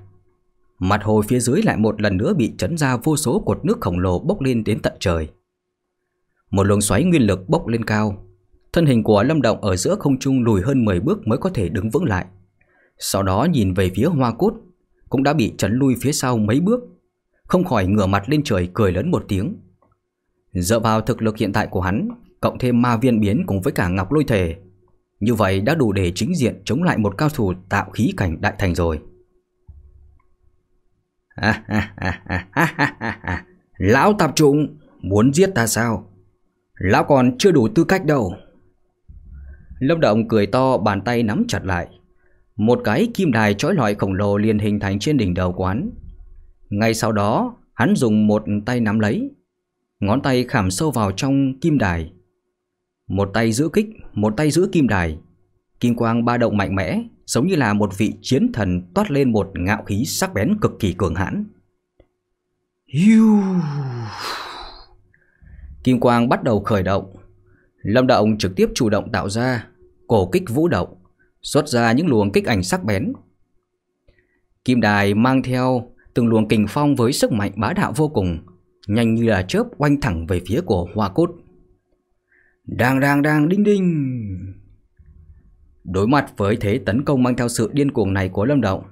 Mặt hồ phía dưới lại một lần nữa bị chấn ra vô số cột nước khổng lồ bốc lên đến tận trời. Một luồng xoáy nguyên lực bốc lên cao, thân hình của Lâm Động ở giữa không trung lùi hơn 10 bước mới có thể đứng vững lại. Sau đó nhìn về phía Hoa Cốt, cũng đã bị chấn lui phía sau mấy bước, không khỏi ngửa mặt lên trời cười lớn một tiếng. Dựa vào thực lực hiện tại của hắn, cộng thêm ma viên biến cùng với cả Ngọc Lôi Thể, như vậy đã đủ để chính diện chống lại một cao thủ tạo khí cảnh đại thành rồi. Lão tạp trụng, muốn giết ta sao? Lão còn chưa đủ tư cách đâu. Lâm Động cười to bàn tay nắm chặt lại. Một cái kim đài trói lọi khổng lồ liền hình thành trên đỉnh đầu quán. Ngay sau đó, hắn dùng một tay nắm lấy. Ngón tay khảm sâu vào trong kim đài. Một tay giữ kích, một tay giữ kim đài. Kim quang ba động mạnh mẽ, giống như là một vị chiến thần toát lên một ngạo khí sắc bén cực kỳ cường hãn. Hiu! Kim quang bắt đầu khởi động. Lâm Động trực tiếp chủ động tạo ra cổ kích vũ động, xuất ra những luồng kích ảnh sắc bén. Kim đài mang theo từng luồng kình phong với sức mạnh bá đạo vô cùng, nhanh như là chớp oanh thẳng về phía của Hoa Cốt. Đang đang đang đinh đinh Đối mặt với thế tấn công mang theo sự điên cuồng này của Lâm Động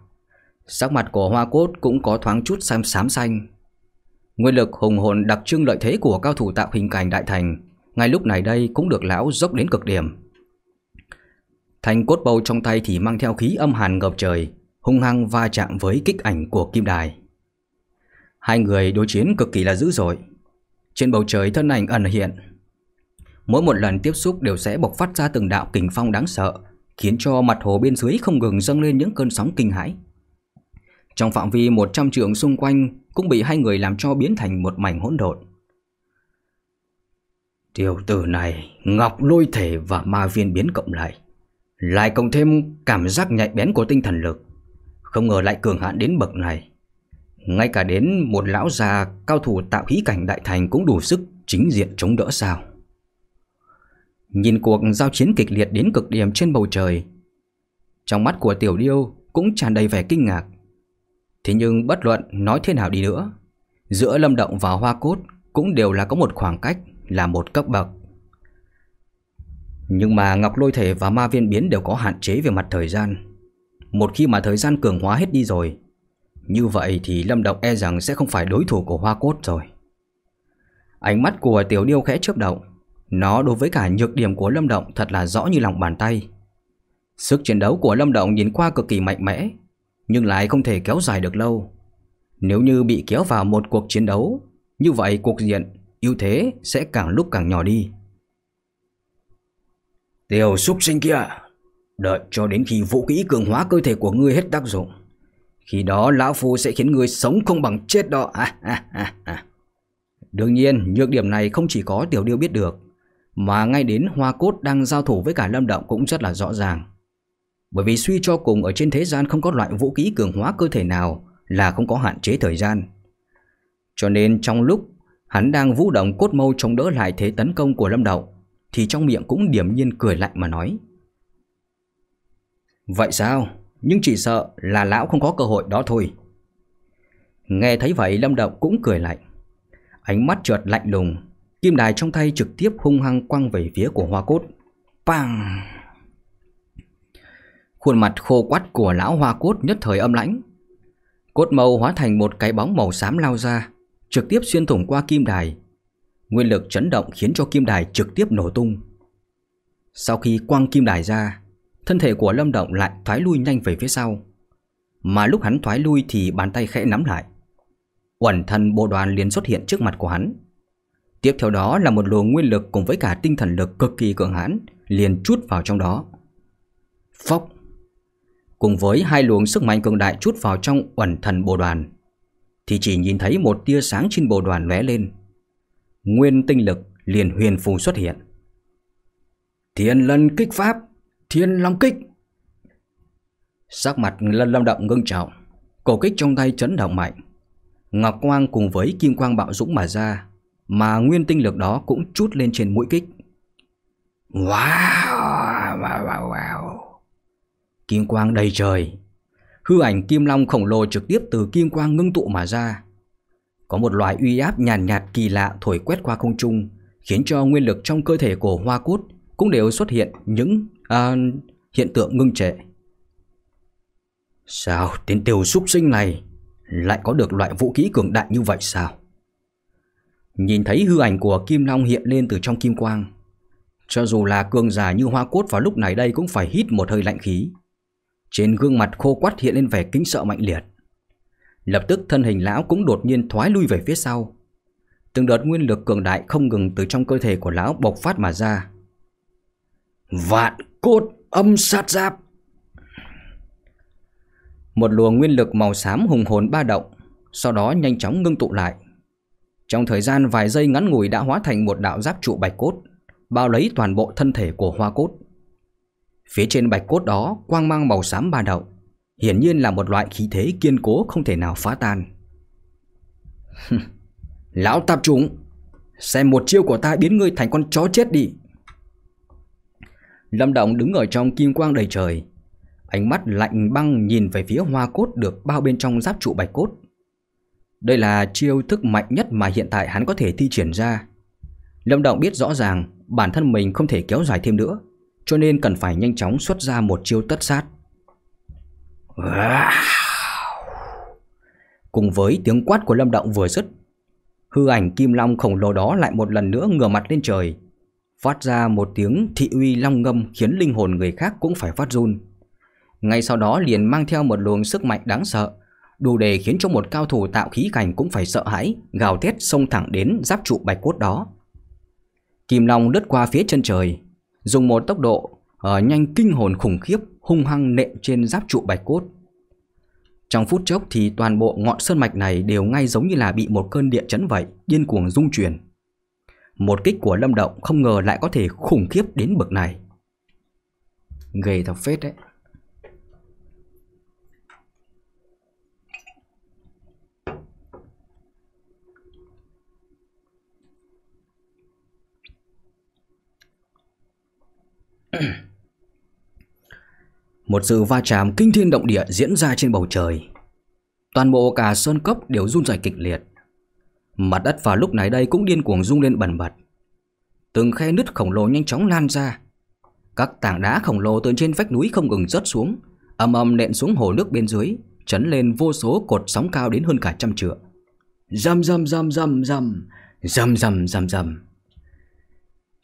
Sắc mặt của Hoa Cốt cũng có thoáng chút xám xám xanh Nguyên lực hùng hồn đặc trưng lợi thế của cao thủ tạo hình cảnh đại thành Ngay lúc này đây cũng được lão dốc đến cực điểm Thành cốt bầu trong tay thì mang theo khí âm hàn ngập trời Hung hăng va chạm với kích ảnh của kim đài Hai người đối chiến cực kỳ là dữ dội Trên bầu trời thân ảnh ẩn hiện Mỗi một lần tiếp xúc đều sẽ bộc phát ra từng đạo kình phong đáng sợ, khiến cho mặt hồ bên dưới không ngừng dâng lên những cơn sóng kinh hãi. Trong phạm vi 100 trượng xung quanh cũng bị hai người làm cho biến thành một mảnh hỗn độn. Tiểu tử này, Ngọc Lôi Thể và Ma Viên biến cộng lại, lại cộng thêm cảm giác nhạy bén của tinh thần lực, không ngờ lại cường hạn đến bậc này. Ngay cả đến một lão già cao thủ tạo khí cảnh đại thành cũng đủ sức chính diện chống đỡ sao? Nhìn cuộc giao chiến kịch liệt đến cực điểm trên bầu trời Trong mắt của Tiểu Điêu cũng tràn đầy vẻ kinh ngạc Thế nhưng bất luận nói thế nào đi nữa Giữa Lâm Động và Hoa Cốt cũng đều là có một khoảng cách là một cấp bậc Nhưng mà Ngọc Lôi Thể và Ma Viên Biến đều có hạn chế về mặt thời gian Một khi mà thời gian cường hóa hết đi rồi Như vậy thì Lâm Động e rằng sẽ không phải đối thủ của Hoa Cốt rồi Ánh mắt của Tiểu Điêu khẽ chớp động nó đối với cả nhược điểm của Lâm Động thật là rõ như lòng bàn tay. Sức chiến đấu của Lâm Động nhìn qua cực kỳ mạnh mẽ, nhưng lại không thể kéo dài được lâu. Nếu như bị kéo vào một cuộc chiến đấu, như vậy cuộc diện, ưu thế sẽ càng lúc càng nhỏ đi. Tiểu súc sinh kia, đợi cho đến khi vũ khí cường hóa cơ thể của ngươi hết tác dụng. Khi đó lão phu sẽ khiến ngươi sống không bằng chết đó. À, à, à, à. Đương nhiên, nhược điểm này không chỉ có tiểu điêu biết được, mà ngay đến Hoa Cốt đang giao thủ với cả Lâm Động cũng rất là rõ ràng Bởi vì suy cho cùng ở trên thế gian không có loại vũ khí cường hóa cơ thể nào là không có hạn chế thời gian Cho nên trong lúc hắn đang vũ động cốt mâu chống đỡ lại thế tấn công của Lâm Động Thì trong miệng cũng điểm nhiên cười lạnh mà nói Vậy sao? Nhưng chỉ sợ là lão không có cơ hội đó thôi Nghe thấy vậy Lâm Động cũng cười lạnh Ánh mắt trượt lạnh lùng Kim đài trong tay trực tiếp hung hăng quăng về phía của hoa cốt. Bang! Khuôn mặt khô quắt của lão hoa cốt nhất thời âm lãnh. Cốt màu hóa thành một cái bóng màu xám lao ra, trực tiếp xuyên thủng qua kim đài. Nguyên lực chấn động khiến cho kim đài trực tiếp nổ tung. Sau khi quăng kim đài ra, thân thể của Lâm Động lại thoái lui nhanh về phía sau. Mà lúc hắn thoái lui thì bàn tay khẽ nắm lại. Quẩn thân bộ đoàn liền xuất hiện trước mặt của hắn, Tiếp theo đó là một luồng nguyên lực cùng với cả tinh thần lực cực kỳ cường hãn, liền chút vào trong đó. Phóc Cùng với hai luồng sức mạnh cường đại chút vào trong uẩn thần bồ đoàn, thì chỉ nhìn thấy một tia sáng trên bồ đoàn lóe lên. Nguyên tinh lực liền huyền phù xuất hiện. Thiên lân kích pháp, thiên long kích. Sắc mặt lân lâm động ngưng trọng, cổ kích trong tay chấn động mạnh. Ngọc quang cùng với kim quang bạo dũng mà ra, mà nguyên tinh lực đó cũng chút lên trên mũi kích Wow, wow, wow, wow. Kim quang đầy trời Hư ảnh kim long khổng lồ trực tiếp từ kim quang ngưng tụ mà ra Có một loại uy áp nhàn nhạt, nhạt kỳ lạ thổi quét qua không trung Khiến cho nguyên lực trong cơ thể của hoa cốt Cũng đều xuất hiện những à, hiện tượng ngưng trệ Sao tên tiểu súc sinh này lại có được loại vũ khí cường đại như vậy sao? Nhìn thấy hư ảnh của Kim Long hiện lên từ trong kim quang. Cho dù là cường giả như hoa cốt vào lúc này đây cũng phải hít một hơi lạnh khí. Trên gương mặt khô quắt hiện lên vẻ kính sợ mạnh liệt. Lập tức thân hình lão cũng đột nhiên thoái lui về phía sau. Từng đợt nguyên lực cường đại không ngừng từ trong cơ thể của lão bộc phát mà ra. Vạn cốt âm sát giáp Một luồng nguyên lực màu xám hùng hồn ba động Sau đó nhanh chóng ngưng tụ lại trong thời gian vài giây ngắn ngủi đã hóa thành một đạo giáp trụ bạch cốt, bao lấy toàn bộ thân thể của hoa cốt. Phía trên bạch cốt đó quang mang màu xám ba đậu, hiển nhiên là một loại khí thế kiên cố không thể nào phá tan. Lão tạp chủng, xem một chiêu của ta biến ngươi thành con chó chết đi. Lâm Động đứng ở trong kim quang đầy trời, ánh mắt lạnh băng nhìn về phía hoa cốt được bao bên trong giáp trụ bạch cốt. Đây là chiêu thức mạnh nhất mà hiện tại hắn có thể thi triển ra. Lâm Động biết rõ ràng bản thân mình không thể kéo dài thêm nữa, cho nên cần phải nhanh chóng xuất ra một chiêu tất sát. Cùng với tiếng quát của Lâm Động vừa dứt, hư ảnh kim long khổng lồ đó lại một lần nữa ngửa mặt lên trời, phát ra một tiếng thị uy long ngâm khiến linh hồn người khác cũng phải phát run. Ngay sau đó liền mang theo một luồng sức mạnh đáng sợ, đủ để khiến cho một cao thủ tạo khí cảnh cũng phải sợ hãi, gào thét xông thẳng đến giáp trụ bạch cốt đó. Kim Long lướt qua phía chân trời, dùng một tốc độ uh, nhanh kinh hồn khủng khiếp hung hăng nện trên giáp trụ bạch cốt. Trong phút chốc thì toàn bộ ngọn sơn mạch này đều ngay giống như là bị một cơn địa chấn vậy, điên cuồng rung chuyển. Một kích của Lâm Động không ngờ lại có thể khủng khiếp đến bậc này. gầy thật phết đấy. Một sự va chạm kinh thiên động địa diễn ra trên bầu trời. Toàn bộ cả sơn cốc đều run rẩy kịch liệt. Mặt đất vào lúc này đây cũng điên cuồng rung lên bần bật. Từng khe nứt khổng lồ nhanh chóng lan ra. Các tảng đá khổng lồ từ trên vách núi không ngừng rớt xuống, âm âm nện xuống hồ nước bên dưới, chấn lên vô số cột sóng cao đến hơn cả trăm trượng. Rầm rầm rầm rầm rầm, rầm rầm rầm rầm.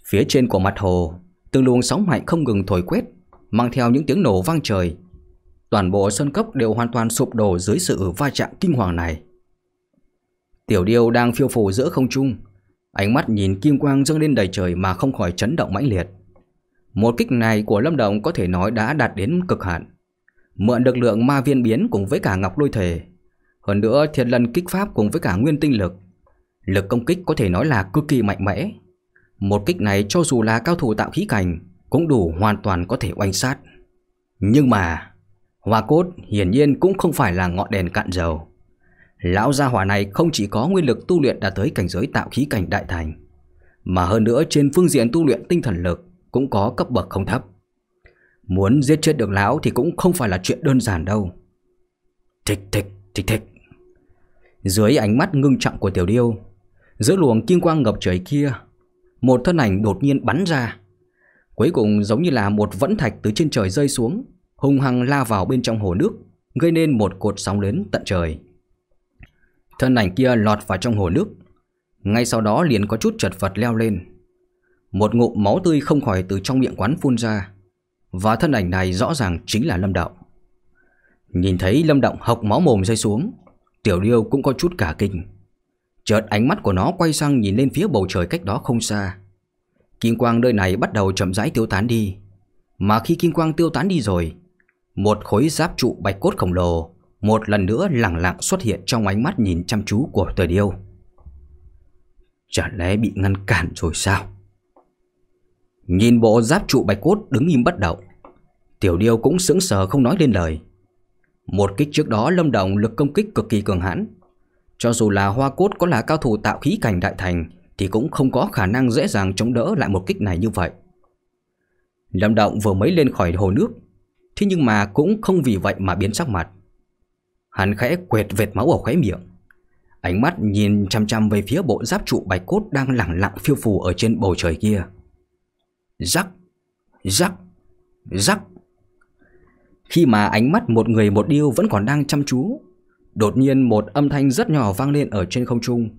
Phía trên của mặt hồ, Từng luồng sóng mạnh không ngừng thổi quét Mang theo những tiếng nổ vang trời Toàn bộ sơn cốc đều hoàn toàn sụp đổ dưới sự va chạm kinh hoàng này Tiểu điêu đang phiêu phù giữa không trung Ánh mắt nhìn kim quang dâng lên đầy trời mà không khỏi chấn động mãnh liệt Một kích này của Lâm Động có thể nói đã đạt đến cực hạn Mượn được lượng ma viên biến cùng với cả ngọc lôi thể Hơn nữa thiệt lần kích pháp cùng với cả nguyên tinh lực Lực công kích có thể nói là cực kỳ mạnh mẽ một kích này cho dù là cao thủ tạo khí cảnh Cũng đủ hoàn toàn có thể oanh sát Nhưng mà hoa cốt hiển nhiên cũng không phải là ngọn đèn cạn dầu Lão gia hỏa này không chỉ có nguyên lực tu luyện đạt tới cảnh giới tạo khí cảnh đại thành Mà hơn nữa trên phương diện tu luyện tinh thần lực Cũng có cấp bậc không thấp Muốn giết chết được lão thì cũng không phải là chuyện đơn giản đâu Thích thích thích thích Dưới ánh mắt ngưng trọng của tiểu điêu Giữa luồng kim quang ngập trời kia một thân ảnh đột nhiên bắn ra. Cuối cùng giống như là một vẫn thạch từ trên trời rơi xuống, hung hăng la vào bên trong hồ nước, gây nên một cột sóng lớn tận trời. Thân ảnh kia lọt vào trong hồ nước, ngay sau đó liền có chút chật vật leo lên. Một ngụm máu tươi không khỏi từ trong miệng quán phun ra, và thân ảnh này rõ ràng chính là Lâm Động. Nhìn thấy Lâm Động học máu mồm rơi xuống, Tiểu Điêu cũng có chút cả kinh. Chợt ánh mắt của nó quay sang nhìn lên phía bầu trời cách đó không xa Kim quang nơi này bắt đầu chậm rãi tiêu tán đi Mà khi kim quang tiêu tán đi rồi Một khối giáp trụ bạch cốt khổng lồ Một lần nữa lẳng lặng xuất hiện trong ánh mắt nhìn chăm chú của tờ điêu Chả lẽ bị ngăn cản rồi sao Nhìn bộ giáp trụ bạch cốt đứng im bất động Tiểu điêu cũng sững sờ không nói lên lời Một kích trước đó Lâm Đồng lực công kích cực kỳ cường hãn cho dù là hoa cốt có là cao thủ tạo khí cảnh đại thành Thì cũng không có khả năng dễ dàng chống đỡ lại một kích này như vậy Lâm Động vừa mới lên khỏi hồ nước Thế nhưng mà cũng không vì vậy mà biến sắc mặt Hắn khẽ quệt vệt máu ở khóe miệng Ánh mắt nhìn chăm chăm về phía bộ giáp trụ bạch cốt đang lẳng lặng phiêu phù ở trên bầu trời kia Rắc, rắc, rắc Khi mà ánh mắt một người một điêu vẫn còn đang chăm chú Đột nhiên một âm thanh rất nhỏ vang lên ở trên không trung.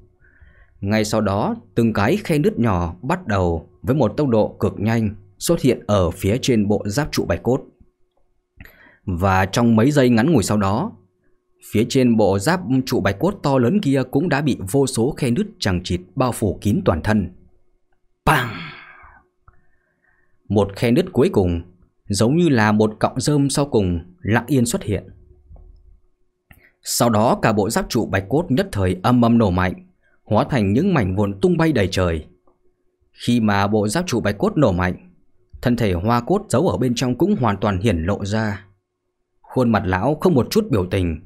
Ngay sau đó, từng cái khe nứt nhỏ bắt đầu với một tốc độ cực nhanh xuất hiện ở phía trên bộ giáp trụ bạch cốt. Và trong mấy giây ngắn ngủi sau đó, phía trên bộ giáp trụ bạch cốt to lớn kia cũng đã bị vô số khe nứt chẳng chịt bao phủ kín toàn thân. Bang! Một khe nứt cuối cùng, giống như là một cọng rơm sau cùng lặng yên xuất hiện. Sau đó cả bộ giáp trụ bạch cốt nhất thời âm âm nổ mạnh, hóa thành những mảnh vụn tung bay đầy trời. Khi mà bộ giáp trụ bạch cốt nổ mạnh, thân thể hoa cốt giấu ở bên trong cũng hoàn toàn hiển lộ ra. Khuôn mặt lão không một chút biểu tình,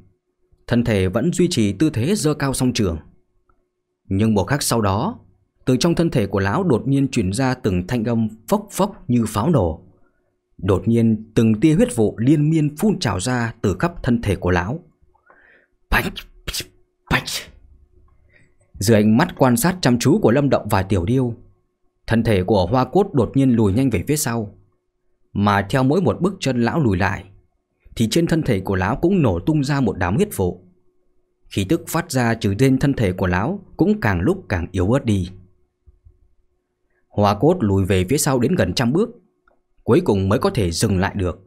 thân thể vẫn duy trì tư thế dơ cao song trường. Nhưng một khắc sau đó, từ trong thân thể của lão đột nhiên chuyển ra từng thanh âm phốc phốc như pháo nổ. Đột nhiên từng tia huyết vụ liên miên phun trào ra từ khắp thân thể của lão. Bạch, bạch. Dưới ánh mắt quan sát chăm chú của Lâm Động và Tiểu Điêu, thân thể của Hoa Cốt đột nhiên lùi nhanh về phía sau. Mà theo mỗi một bước chân lão lùi lại, thì trên thân thể của lão cũng nổ tung ra một đám huyết vụ. Khí tức phát ra trừ trên thân thể của lão cũng càng lúc càng yếu ớt đi. Hoa cốt lùi về phía sau đến gần trăm bước Cuối cùng mới có thể dừng lại được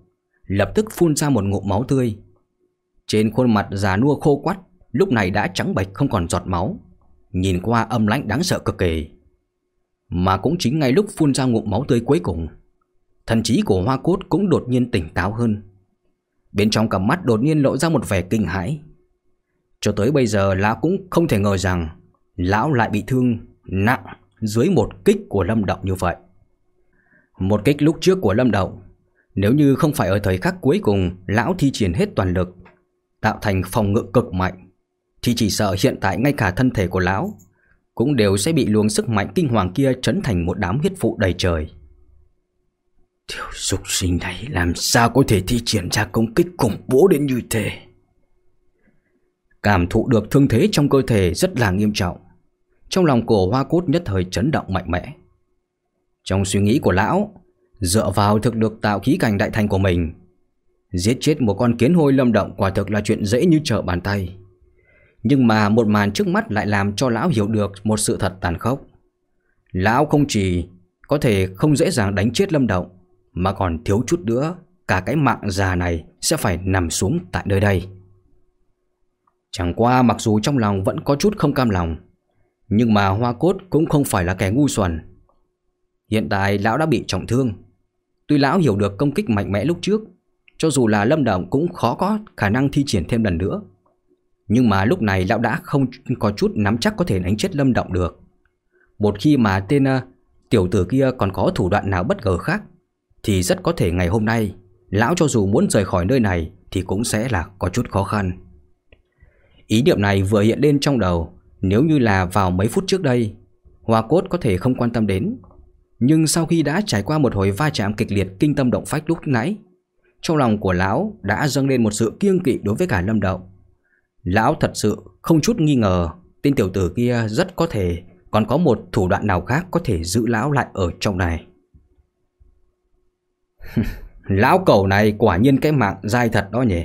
Lập tức phun ra một ngụm máu tươi trên khuôn mặt già nua khô quắt, lúc này đã trắng bệch không còn giọt máu, nhìn qua âm lãnh đáng sợ cực kỳ. Mà cũng chính ngay lúc phun ra ngụm máu tươi cuối cùng, thần trí của Hoa Cốt cũng đột nhiên tỉnh táo hơn. Bên trong cặp mắt đột nhiên lộ ra một vẻ kinh hãi. Cho tới bây giờ lão cũng không thể ngờ rằng lão lại bị thương nặng dưới một kích của Lâm Động như vậy. Một kích lúc trước của Lâm Động, nếu như không phải ở thời khắc cuối cùng lão thi triển hết toàn lực, tạo thành phòng ngự cực mạnh, thì chỉ sợ hiện tại ngay cả thân thể của lão cũng đều sẽ bị luồng sức mạnh kinh hoàng kia chấn thành một đám huyết phụ đầy trời. Tiểu dục sinh này làm sao có thể thi triển ra công kích khủng bố đến như thế? Cảm thụ được thương thế trong cơ thể rất là nghiêm trọng. Trong lòng cổ hoa cốt nhất thời chấn động mạnh mẽ. Trong suy nghĩ của lão, dựa vào thực được tạo khí cảnh đại thành của mình, Giết chết một con kiến hôi lâm động quả thực là chuyện dễ như trở bàn tay Nhưng mà một màn trước mắt lại làm cho lão hiểu được một sự thật tàn khốc Lão không chỉ có thể không dễ dàng đánh chết lâm động Mà còn thiếu chút nữa cả cái mạng già này sẽ phải nằm xuống tại nơi đây Chẳng qua mặc dù trong lòng vẫn có chút không cam lòng Nhưng mà Hoa Cốt cũng không phải là kẻ ngu xuẩn Hiện tại lão đã bị trọng thương Tuy lão hiểu được công kích mạnh mẽ lúc trước cho dù là Lâm Đồng cũng khó có khả năng thi triển thêm lần nữa Nhưng mà lúc này lão đã không có chút nắm chắc có thể đánh chết Lâm Động được Một khi mà tên uh, tiểu tử kia còn có thủ đoạn nào bất ngờ khác Thì rất có thể ngày hôm nay Lão cho dù muốn rời khỏi nơi này Thì cũng sẽ là có chút khó khăn Ý niệm này vừa hiện lên trong đầu Nếu như là vào mấy phút trước đây Hoa cốt có thể không quan tâm đến Nhưng sau khi đã trải qua một hồi va chạm kịch liệt kinh tâm động phách lúc nãy trong lòng của lão đã dâng lên một sự kiêng kỵ đối với cả Lâm động. Lão thật sự không chút nghi ngờ tên tiểu tử kia rất có thể còn có một thủ đoạn nào khác có thể giữ lão lại ở trong này. lão cầu này quả nhiên cái mạng dai thật đó nhỉ.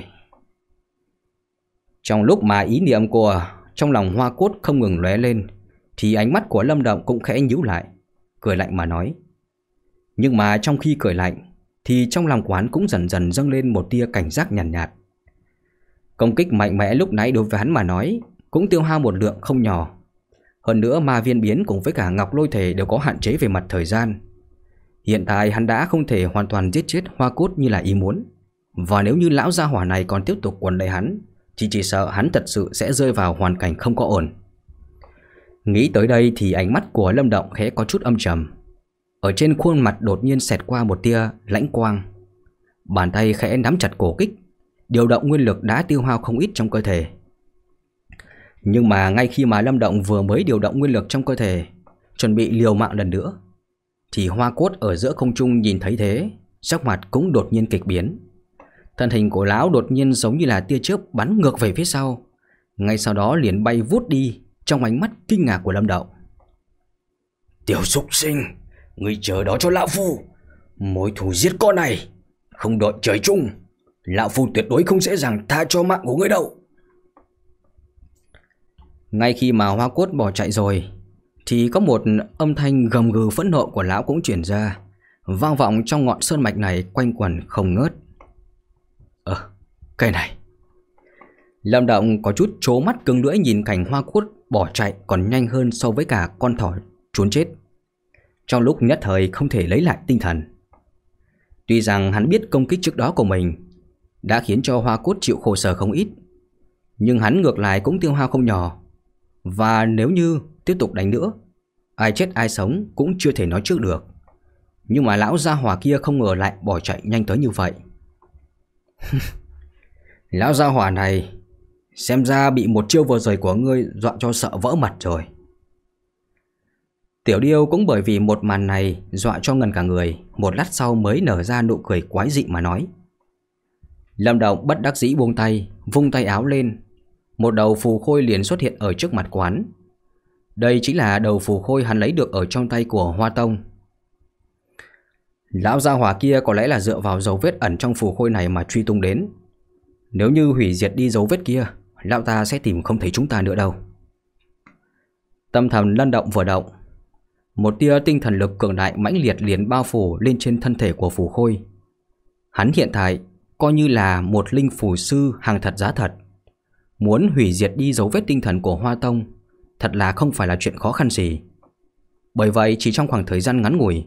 Trong lúc mà ý niệm của trong lòng hoa cốt không ngừng lóe lên thì ánh mắt của Lâm Động cũng khẽ nhíu lại, cười lạnh mà nói. Nhưng mà trong khi cười lạnh thì trong lòng quán cũng dần dần dâng lên một tia cảnh giác nhàn nhạt, nhạt. Công kích mạnh mẽ lúc nãy đối với hắn mà nói cũng tiêu hao một lượng không nhỏ. Hơn nữa ma viên biến cùng với cả ngọc lôi thể đều có hạn chế về mặt thời gian. Hiện tại hắn đã không thể hoàn toàn giết chết hoa cốt như là ý muốn. Và nếu như lão gia hỏa này còn tiếp tục quần đầy hắn, chỉ chỉ sợ hắn thật sự sẽ rơi vào hoàn cảnh không có ổn. Nghĩ tới đây thì ánh mắt của Lâm Động khẽ có chút âm trầm, ở trên khuôn mặt đột nhiên xẹt qua một tia lãnh quang Bàn tay khẽ nắm chặt cổ kích Điều động nguyên lực đã tiêu hao không ít trong cơ thể Nhưng mà ngay khi mà Lâm Động vừa mới điều động nguyên lực trong cơ thể Chuẩn bị liều mạng lần nữa Thì hoa cốt ở giữa không trung nhìn thấy thế Sắc mặt cũng đột nhiên kịch biến Thân hình của lão đột nhiên giống như là tia chớp bắn ngược về phía sau Ngay sau đó liền bay vút đi Trong ánh mắt kinh ngạc của Lâm Động Tiểu súc sinh ngươi chờ đó cho lão phu Mối thù giết con này Không đợi trời chung Lão phu tuyệt đối không dễ dàng tha cho mạng của ngươi đâu Ngay khi mà hoa cốt bỏ chạy rồi Thì có một âm thanh gầm gừ phẫn nộ của lão cũng chuyển ra Vang vọng trong ngọn sơn mạch này quanh quẩn không ngớt Ờ, cây này Lâm Động có chút chố mắt cứng lưỡi nhìn cảnh hoa cốt bỏ chạy còn nhanh hơn so với cả con thỏ trốn chết trong lúc nhất thời không thể lấy lại tinh thần Tuy rằng hắn biết công kích trước đó của mình Đã khiến cho hoa cốt chịu khổ sở không ít Nhưng hắn ngược lại cũng tiêu hao không nhỏ Và nếu như tiếp tục đánh nữa Ai chết ai sống cũng chưa thể nói trước được Nhưng mà lão gia hỏa kia không ngờ lại bỏ chạy nhanh tới như vậy Lão gia hỏa này Xem ra bị một chiêu vừa rồi của ngươi dọa cho sợ vỡ mặt rồi Tiểu Điêu cũng bởi vì một màn này dọa cho ngần cả người, một lát sau mới nở ra nụ cười quái dị mà nói. Lâm Động bất đắc dĩ buông tay, vung tay áo lên. Một đầu phù khôi liền xuất hiện ở trước mặt quán. Đây chính là đầu phù khôi hắn lấy được ở trong tay của Hoa Tông. Lão gia hỏa kia có lẽ là dựa vào dấu vết ẩn trong phù khôi này mà truy tung đến. Nếu như hủy diệt đi dấu vết kia, lão ta sẽ tìm không thấy chúng ta nữa đâu. Tâm thần lân động vừa động, một tia tinh thần lực cường đại mãnh liệt liền bao phủ lên trên thân thể của phù khôi. Hắn hiện tại coi như là một linh phù sư hàng thật giá thật. Muốn hủy diệt đi dấu vết tinh thần của Hoa Tông thật là không phải là chuyện khó khăn gì. Bởi vậy chỉ trong khoảng thời gian ngắn ngủi,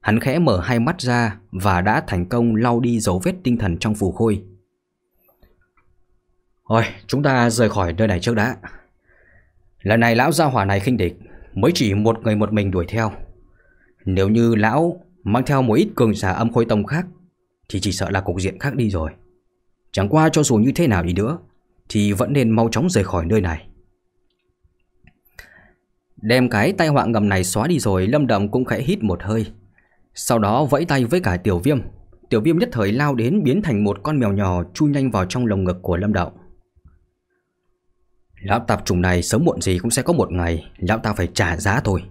hắn khẽ mở hai mắt ra và đã thành công lau đi dấu vết tinh thần trong phù khôi. Rồi, chúng ta rời khỏi nơi này trước đã. Lần này lão gia hỏa này khinh địch, mới chỉ một người một mình đuổi theo. Nếu như lão mang theo một ít cường giả âm khôi tông khác thì chỉ sợ là cục diện khác đi rồi. Chẳng qua cho dù như thế nào đi nữa thì vẫn nên mau chóng rời khỏi nơi này. Đem cái tai họa ngầm này xóa đi rồi Lâm Đầm cũng khẽ hít một hơi Sau đó vẫy tay với cả Tiểu Viêm Tiểu Viêm nhất thời lao đến biến thành một con mèo nhỏ chui nhanh vào trong lồng ngực của Lâm Động Lão tạp trùng này sớm muộn gì cũng sẽ có một ngày Lão ta phải trả giá thôi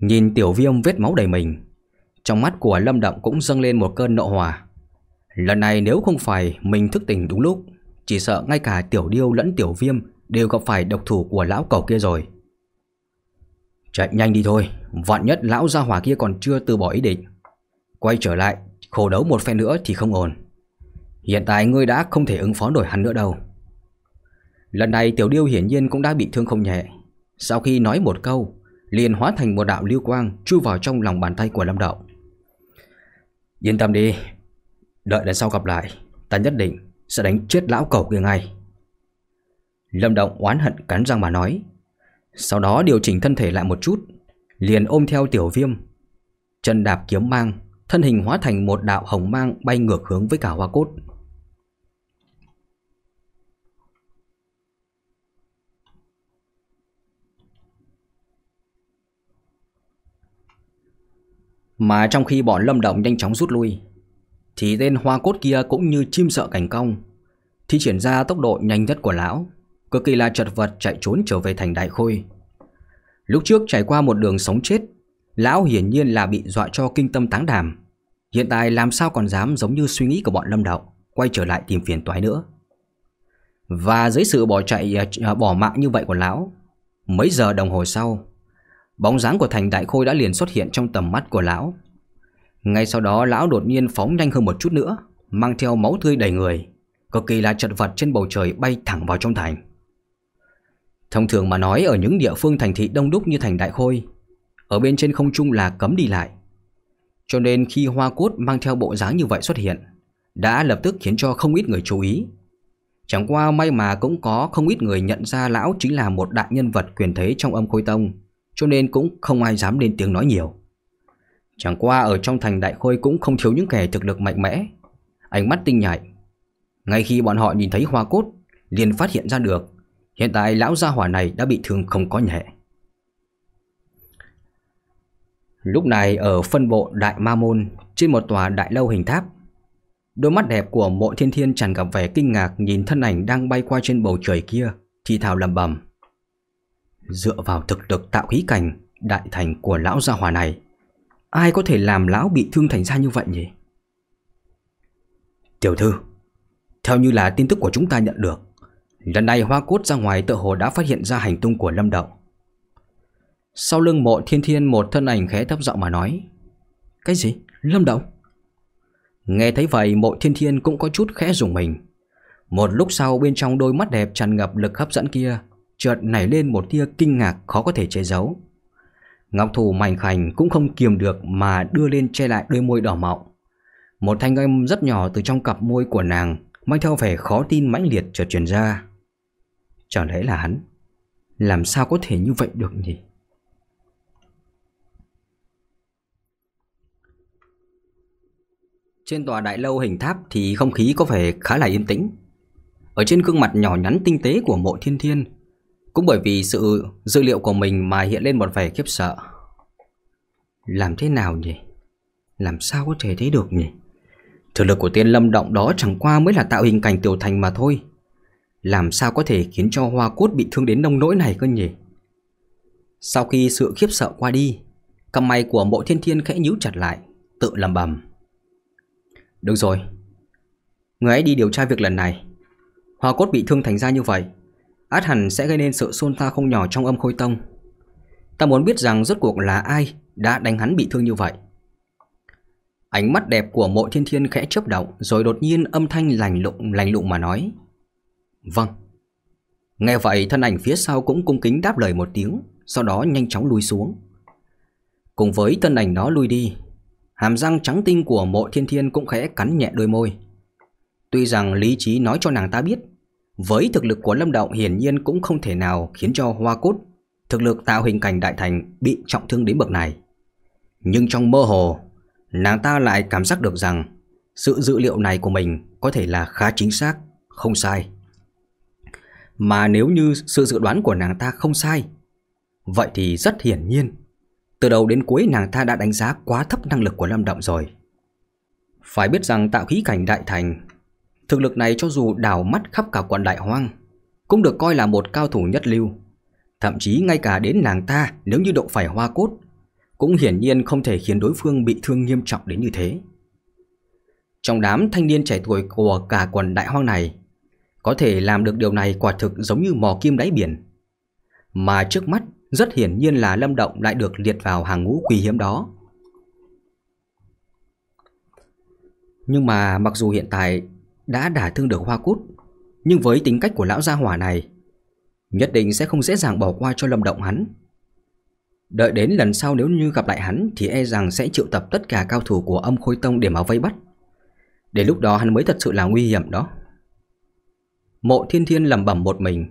Nhìn tiểu viêm vết máu đầy mình Trong mắt của Lâm Động cũng dâng lên một cơn nộ hòa Lần này nếu không phải mình thức tỉnh đúng lúc Chỉ sợ ngay cả tiểu điêu lẫn tiểu viêm Đều gặp phải độc thủ của lão cầu kia rồi Chạy nhanh đi thôi Vạn nhất lão gia hỏa kia còn chưa từ bỏ ý định Quay trở lại Khổ đấu một phen nữa thì không ổn Hiện tại ngươi đã không thể ứng phó nổi hắn nữa đâu Lần này tiểu điêu hiển nhiên cũng đã bị thương không nhẹ Sau khi nói một câu Liền hóa thành một đạo lưu quang Chui vào trong lòng bàn tay của Lâm Đậu Yên tâm đi Đợi lần sau gặp lại Ta nhất định sẽ đánh chết lão cẩu kia ngay Lâm Động oán hận cắn răng mà nói Sau đó điều chỉnh thân thể lại một chút Liền ôm theo tiểu viêm Chân đạp kiếm mang Thân hình hóa thành một đạo hồng mang bay ngược hướng với cả hoa cốt Mà trong khi bọn Lâm Đồng nhanh chóng rút lui Thì tên hoa cốt kia cũng như chim sợ cảnh cong Thi chuyển ra tốc độ nhanh nhất của lão Cực kỳ là chật vật chạy trốn trở về thành đại khôi Lúc trước trải qua một đường sống chết Lão hiển nhiên là bị dọa cho kinh tâm táng đàm, Hiện tại làm sao còn dám giống như suy nghĩ của bọn Lâm Đậu Quay trở lại tìm phiền toái nữa Và dưới sự bỏ chạy à, bỏ mạng như vậy của lão Mấy giờ đồng hồ sau Bóng dáng của Thành Đại Khôi đã liền xuất hiện trong tầm mắt của lão Ngay sau đó lão đột nhiên phóng nhanh hơn một chút nữa Mang theo máu tươi đầy người Cực kỳ là chật vật trên bầu trời bay thẳng vào trong thành Thông thường mà nói ở những địa phương thành thị đông đúc như thành Đại Khôi Ở bên trên không trung là cấm đi lại Cho nên khi hoa cốt mang theo bộ dáng như vậy xuất hiện Đã lập tức khiến cho không ít người chú ý Chẳng qua may mà cũng có không ít người nhận ra lão chính là một đại nhân vật quyền thế trong âm khôi tông cho nên cũng không ai dám lên tiếng nói nhiều. Chẳng qua ở trong thành đại khôi cũng không thiếu những kẻ thực lực mạnh mẽ, ánh mắt tinh nhạy. Ngay khi bọn họ nhìn thấy hoa cốt, liền phát hiện ra được, hiện tại lão gia hỏa này đã bị thương không có nhẹ. Lúc này ở phân bộ Đại Ma Môn, trên một tòa đại lâu hình tháp, đôi mắt đẹp của mộ thiên thiên tràn gặp vẻ kinh ngạc nhìn thân ảnh đang bay qua trên bầu trời kia, thì thào lầm bầm. Dựa vào thực lực tạo khí cảnh Đại thành của lão gia hòa này Ai có thể làm lão bị thương thành ra như vậy nhỉ? Tiểu thư Theo như là tin tức của chúng ta nhận được Lần này hoa cốt ra ngoài tự hồ đã phát hiện ra hành tung của lâm động Sau lưng mộ thiên thiên một thân ảnh khẽ thấp giọng mà nói Cái gì? Lâm động? Nghe thấy vậy mộ thiên thiên cũng có chút khẽ rùng mình Một lúc sau bên trong đôi mắt đẹp tràn ngập lực hấp dẫn kia chợt nảy lên một tia kinh ngạc khó có thể che giấu. Ngọc thủ mảnh khảnh cũng không kiềm được mà đưa lên che lại đôi môi đỏ mọng. Một thanh âm rất nhỏ từ trong cặp môi của nàng mang theo vẻ khó tin mãnh liệt chợt truyền ra. Chẳng lẽ là hắn? Làm sao có thể như vậy được nhỉ? Trên tòa đại lâu hình tháp thì không khí có vẻ khá là yên tĩnh. Ở trên gương mặt nhỏ nhắn tinh tế của mộ thiên thiên cũng bởi vì sự dữ liệu của mình mà hiện lên một vẻ khiếp sợ Làm thế nào nhỉ? Làm sao có thể thấy được nhỉ? Thực lực của tiên lâm động đó chẳng qua mới là tạo hình cảnh tiểu thành mà thôi Làm sao có thể khiến cho hoa cốt bị thương đến nông nỗi này cơ nhỉ? Sau khi sự khiếp sợ qua đi Cầm mày của mộ thiên thiên khẽ nhíu chặt lại Tự làm bầm Được rồi Người ấy đi điều tra việc lần này Hoa cốt bị thương thành ra như vậy át hẳn sẽ gây nên sự xôn xao không nhỏ trong âm khôi tông. Ta muốn biết rằng rốt cuộc là ai đã đánh hắn bị thương như vậy. Ánh mắt đẹp của mộ thiên thiên khẽ chớp động rồi đột nhiên âm thanh lành lụng lành lụng mà nói. Vâng. Nghe vậy thân ảnh phía sau cũng cung kính đáp lời một tiếng, sau đó nhanh chóng lùi xuống. Cùng với thân ảnh đó lui đi, hàm răng trắng tinh của mộ thiên thiên cũng khẽ cắn nhẹ đôi môi. Tuy rằng lý trí nói cho nàng ta biết với thực lực của Lâm Động hiển nhiên cũng không thể nào khiến cho Hoa Cốt thực lực tạo hình cảnh đại thành bị trọng thương đến bậc này. Nhưng trong mơ hồ, nàng ta lại cảm giác được rằng sự dự liệu này của mình có thể là khá chính xác, không sai. Mà nếu như sự dự đoán của nàng ta không sai, vậy thì rất hiển nhiên, từ đầu đến cuối nàng ta đã đánh giá quá thấp năng lực của Lâm Động rồi. Phải biết rằng tạo khí cảnh đại thành Thực lực này cho dù đảo mắt khắp cả quần đại hoang, cũng được coi là một cao thủ nhất lưu. Thậm chí ngay cả đến nàng ta nếu như động phải hoa cốt, cũng hiển nhiên không thể khiến đối phương bị thương nghiêm trọng đến như thế. Trong đám thanh niên trẻ tuổi của cả quần đại hoang này, có thể làm được điều này quả thực giống như mò kim đáy biển. Mà trước mắt rất hiển nhiên là Lâm Động lại được liệt vào hàng ngũ quý hiếm đó. Nhưng mà mặc dù hiện tại đã đả thương được hoa cút Nhưng với tính cách của lão gia hỏa này Nhất định sẽ không dễ dàng bỏ qua cho lâm động hắn Đợi đến lần sau nếu như gặp lại hắn Thì e rằng sẽ triệu tập tất cả cao thủ của âm khôi tông để mà vây bắt để lúc đó hắn mới thật sự là nguy hiểm đó Mộ thiên thiên lầm bẩm một mình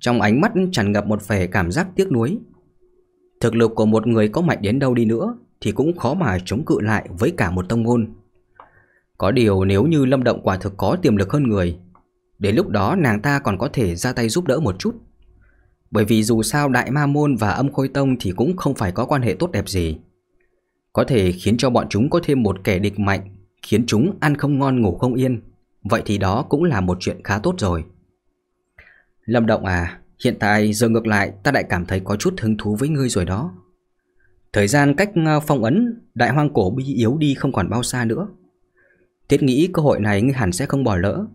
Trong ánh mắt tràn ngập một vẻ cảm giác tiếc nuối Thực lực của một người có mạnh đến đâu đi nữa Thì cũng khó mà chống cự lại với cả một tông môn. Có điều nếu như Lâm Động quả thực có tiềm lực hơn người, đến lúc đó nàng ta còn có thể ra tay giúp đỡ một chút. Bởi vì dù sao Đại Ma Môn và Âm Khôi Tông thì cũng không phải có quan hệ tốt đẹp gì. Có thể khiến cho bọn chúng có thêm một kẻ địch mạnh, khiến chúng ăn không ngon ngủ không yên. Vậy thì đó cũng là một chuyện khá tốt rồi. Lâm Động à, hiện tại giờ ngược lại ta lại cảm thấy có chút hứng thú với ngươi rồi đó. Thời gian cách ờ, phong ấn Đại Hoang Cổ bị yếu đi không còn bao xa nữa. Thiết nghĩ cơ hội này hẳn sẽ không bỏ lỡ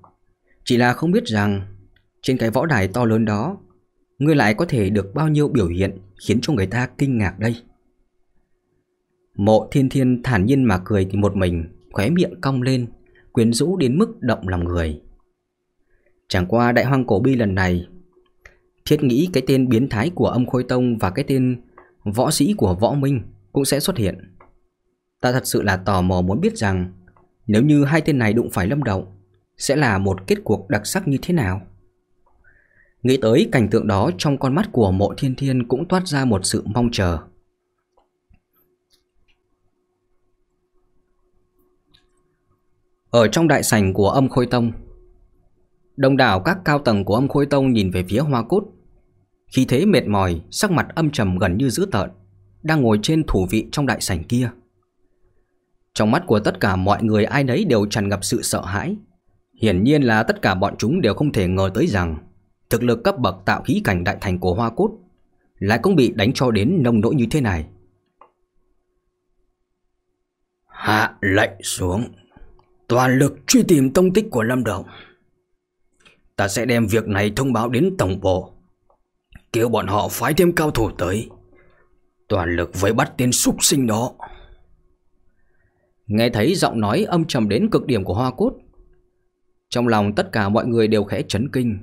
Chỉ là không biết rằng Trên cái võ đài to lớn đó Ngươi lại có thể được bao nhiêu biểu hiện Khiến cho người ta kinh ngạc đây Mộ thiên thiên thản nhiên mà cười thì một mình Khóe miệng cong lên Quyến rũ đến mức động lòng người Chẳng qua đại hoang cổ bi lần này Thiết nghĩ cái tên biến thái của âm khôi tông Và cái tên võ sĩ của võ minh Cũng sẽ xuất hiện Ta thật sự là tò mò muốn biết rằng nếu như hai tên này đụng phải Lâm Động, sẽ là một kết cuộc đặc sắc như thế nào? Nghĩ tới cảnh tượng đó trong con mắt của mộ thiên thiên cũng toát ra một sự mong chờ. Ở trong đại sảnh của âm khôi tông đông đảo các cao tầng của âm khôi tông nhìn về phía hoa cốt Khi thế mệt mỏi, sắc mặt âm trầm gần như dữ tợn Đang ngồi trên thủ vị trong đại sảnh kia trong mắt của tất cả mọi người ai nấy đều tràn ngập sự sợ hãi. Hiển nhiên là tất cả bọn chúng đều không thể ngờ tới rằng thực lực cấp bậc tạo khí cảnh đại thành của Hoa Cốt lại cũng bị đánh cho đến nông nỗi như thế này. Hạ lệnh xuống, toàn lực truy tìm tông tích của Lâm Đồng. Ta sẽ đem việc này thông báo đến tổng bộ, kêu bọn họ phái thêm cao thủ tới, toàn lực vây bắt tên súc sinh đó. Nghe thấy giọng nói âm trầm đến cực điểm của hoa cốt Trong lòng tất cả mọi người đều khẽ chấn kinh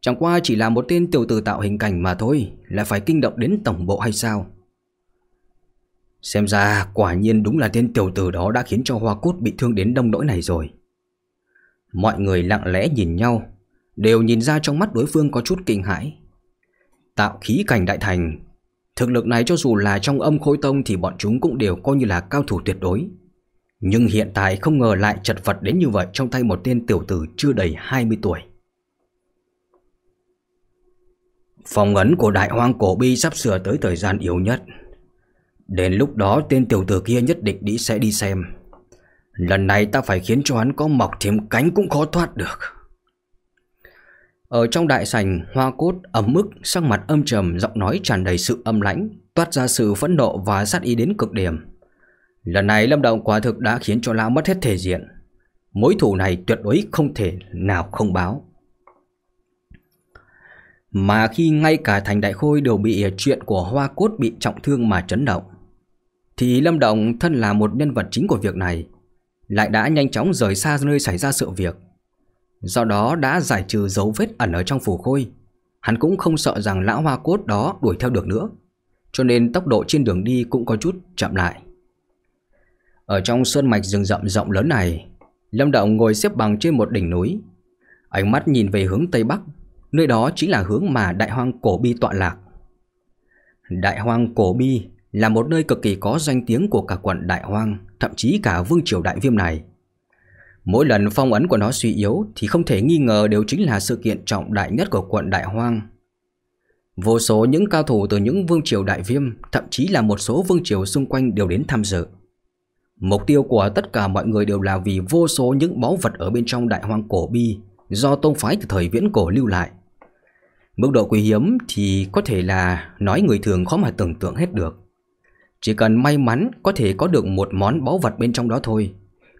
Chẳng qua chỉ là một tên tiểu tử tạo hình cảnh mà thôi lại phải kinh động đến tổng bộ hay sao Xem ra quả nhiên đúng là tên tiểu tử đó đã khiến cho hoa cốt bị thương đến đông nỗi này rồi Mọi người lặng lẽ nhìn nhau Đều nhìn ra trong mắt đối phương có chút kinh hãi Tạo khí cảnh đại thành Thực lực này cho dù là trong âm khôi tông thì bọn chúng cũng đều coi như là cao thủ tuyệt đối nhưng hiện tại không ngờ lại chật vật đến như vậy trong tay một tên tiểu tử chưa đầy 20 tuổi. Phòng ấn của đại hoang cổ bi sắp sửa tới thời gian yếu nhất. Đến lúc đó tên tiểu tử kia nhất định đi sẽ đi xem. Lần này ta phải khiến cho hắn có mọc thêm cánh cũng khó thoát được. Ở trong đại sảnh, hoa cốt ấm ức, sắc mặt âm trầm, giọng nói tràn đầy sự âm lãnh, toát ra sự phẫn nộ và sát ý đến cực điểm. Lần này Lâm Động quả thực đã khiến cho lão mất hết thể diện. Mối thù này tuyệt đối không thể nào không báo. Mà khi ngay cả thành đại khôi đều bị chuyện của hoa cốt bị trọng thương mà chấn động Thì Lâm Động thân là một nhân vật chính của việc này Lại đã nhanh chóng rời xa nơi xảy ra sự việc Do đó đã giải trừ dấu vết ẩn ở trong phủ khôi Hắn cũng không sợ rằng lão hoa cốt đó đuổi theo được nữa Cho nên tốc độ trên đường đi cũng có chút chậm lại ở trong sơn mạch rừng rậm rộng lớn này, Lâm Động ngồi xếp bằng trên một đỉnh núi. Ánh mắt nhìn về hướng Tây Bắc, nơi đó chính là hướng mà Đại Hoang Cổ Bi tọa lạc. Đại Hoang Cổ Bi là một nơi cực kỳ có danh tiếng của cả quận Đại Hoang, thậm chí cả vương triều Đại Viêm này. Mỗi lần phong ấn của nó suy yếu thì không thể nghi ngờ đều chính là sự kiện trọng đại nhất của quận Đại Hoang. Vô số những cao thủ từ những vương triều Đại Viêm, thậm chí là một số vương triều xung quanh đều đến tham dự. Mục tiêu của tất cả mọi người đều là vì vô số những báu vật ở bên trong đại hoang cổ bi do tông phái từ thời viễn cổ lưu lại. Mức độ quý hiếm thì có thể là nói người thường khó mà tưởng tượng hết được. Chỉ cần may mắn có thể có được một món báu vật bên trong đó thôi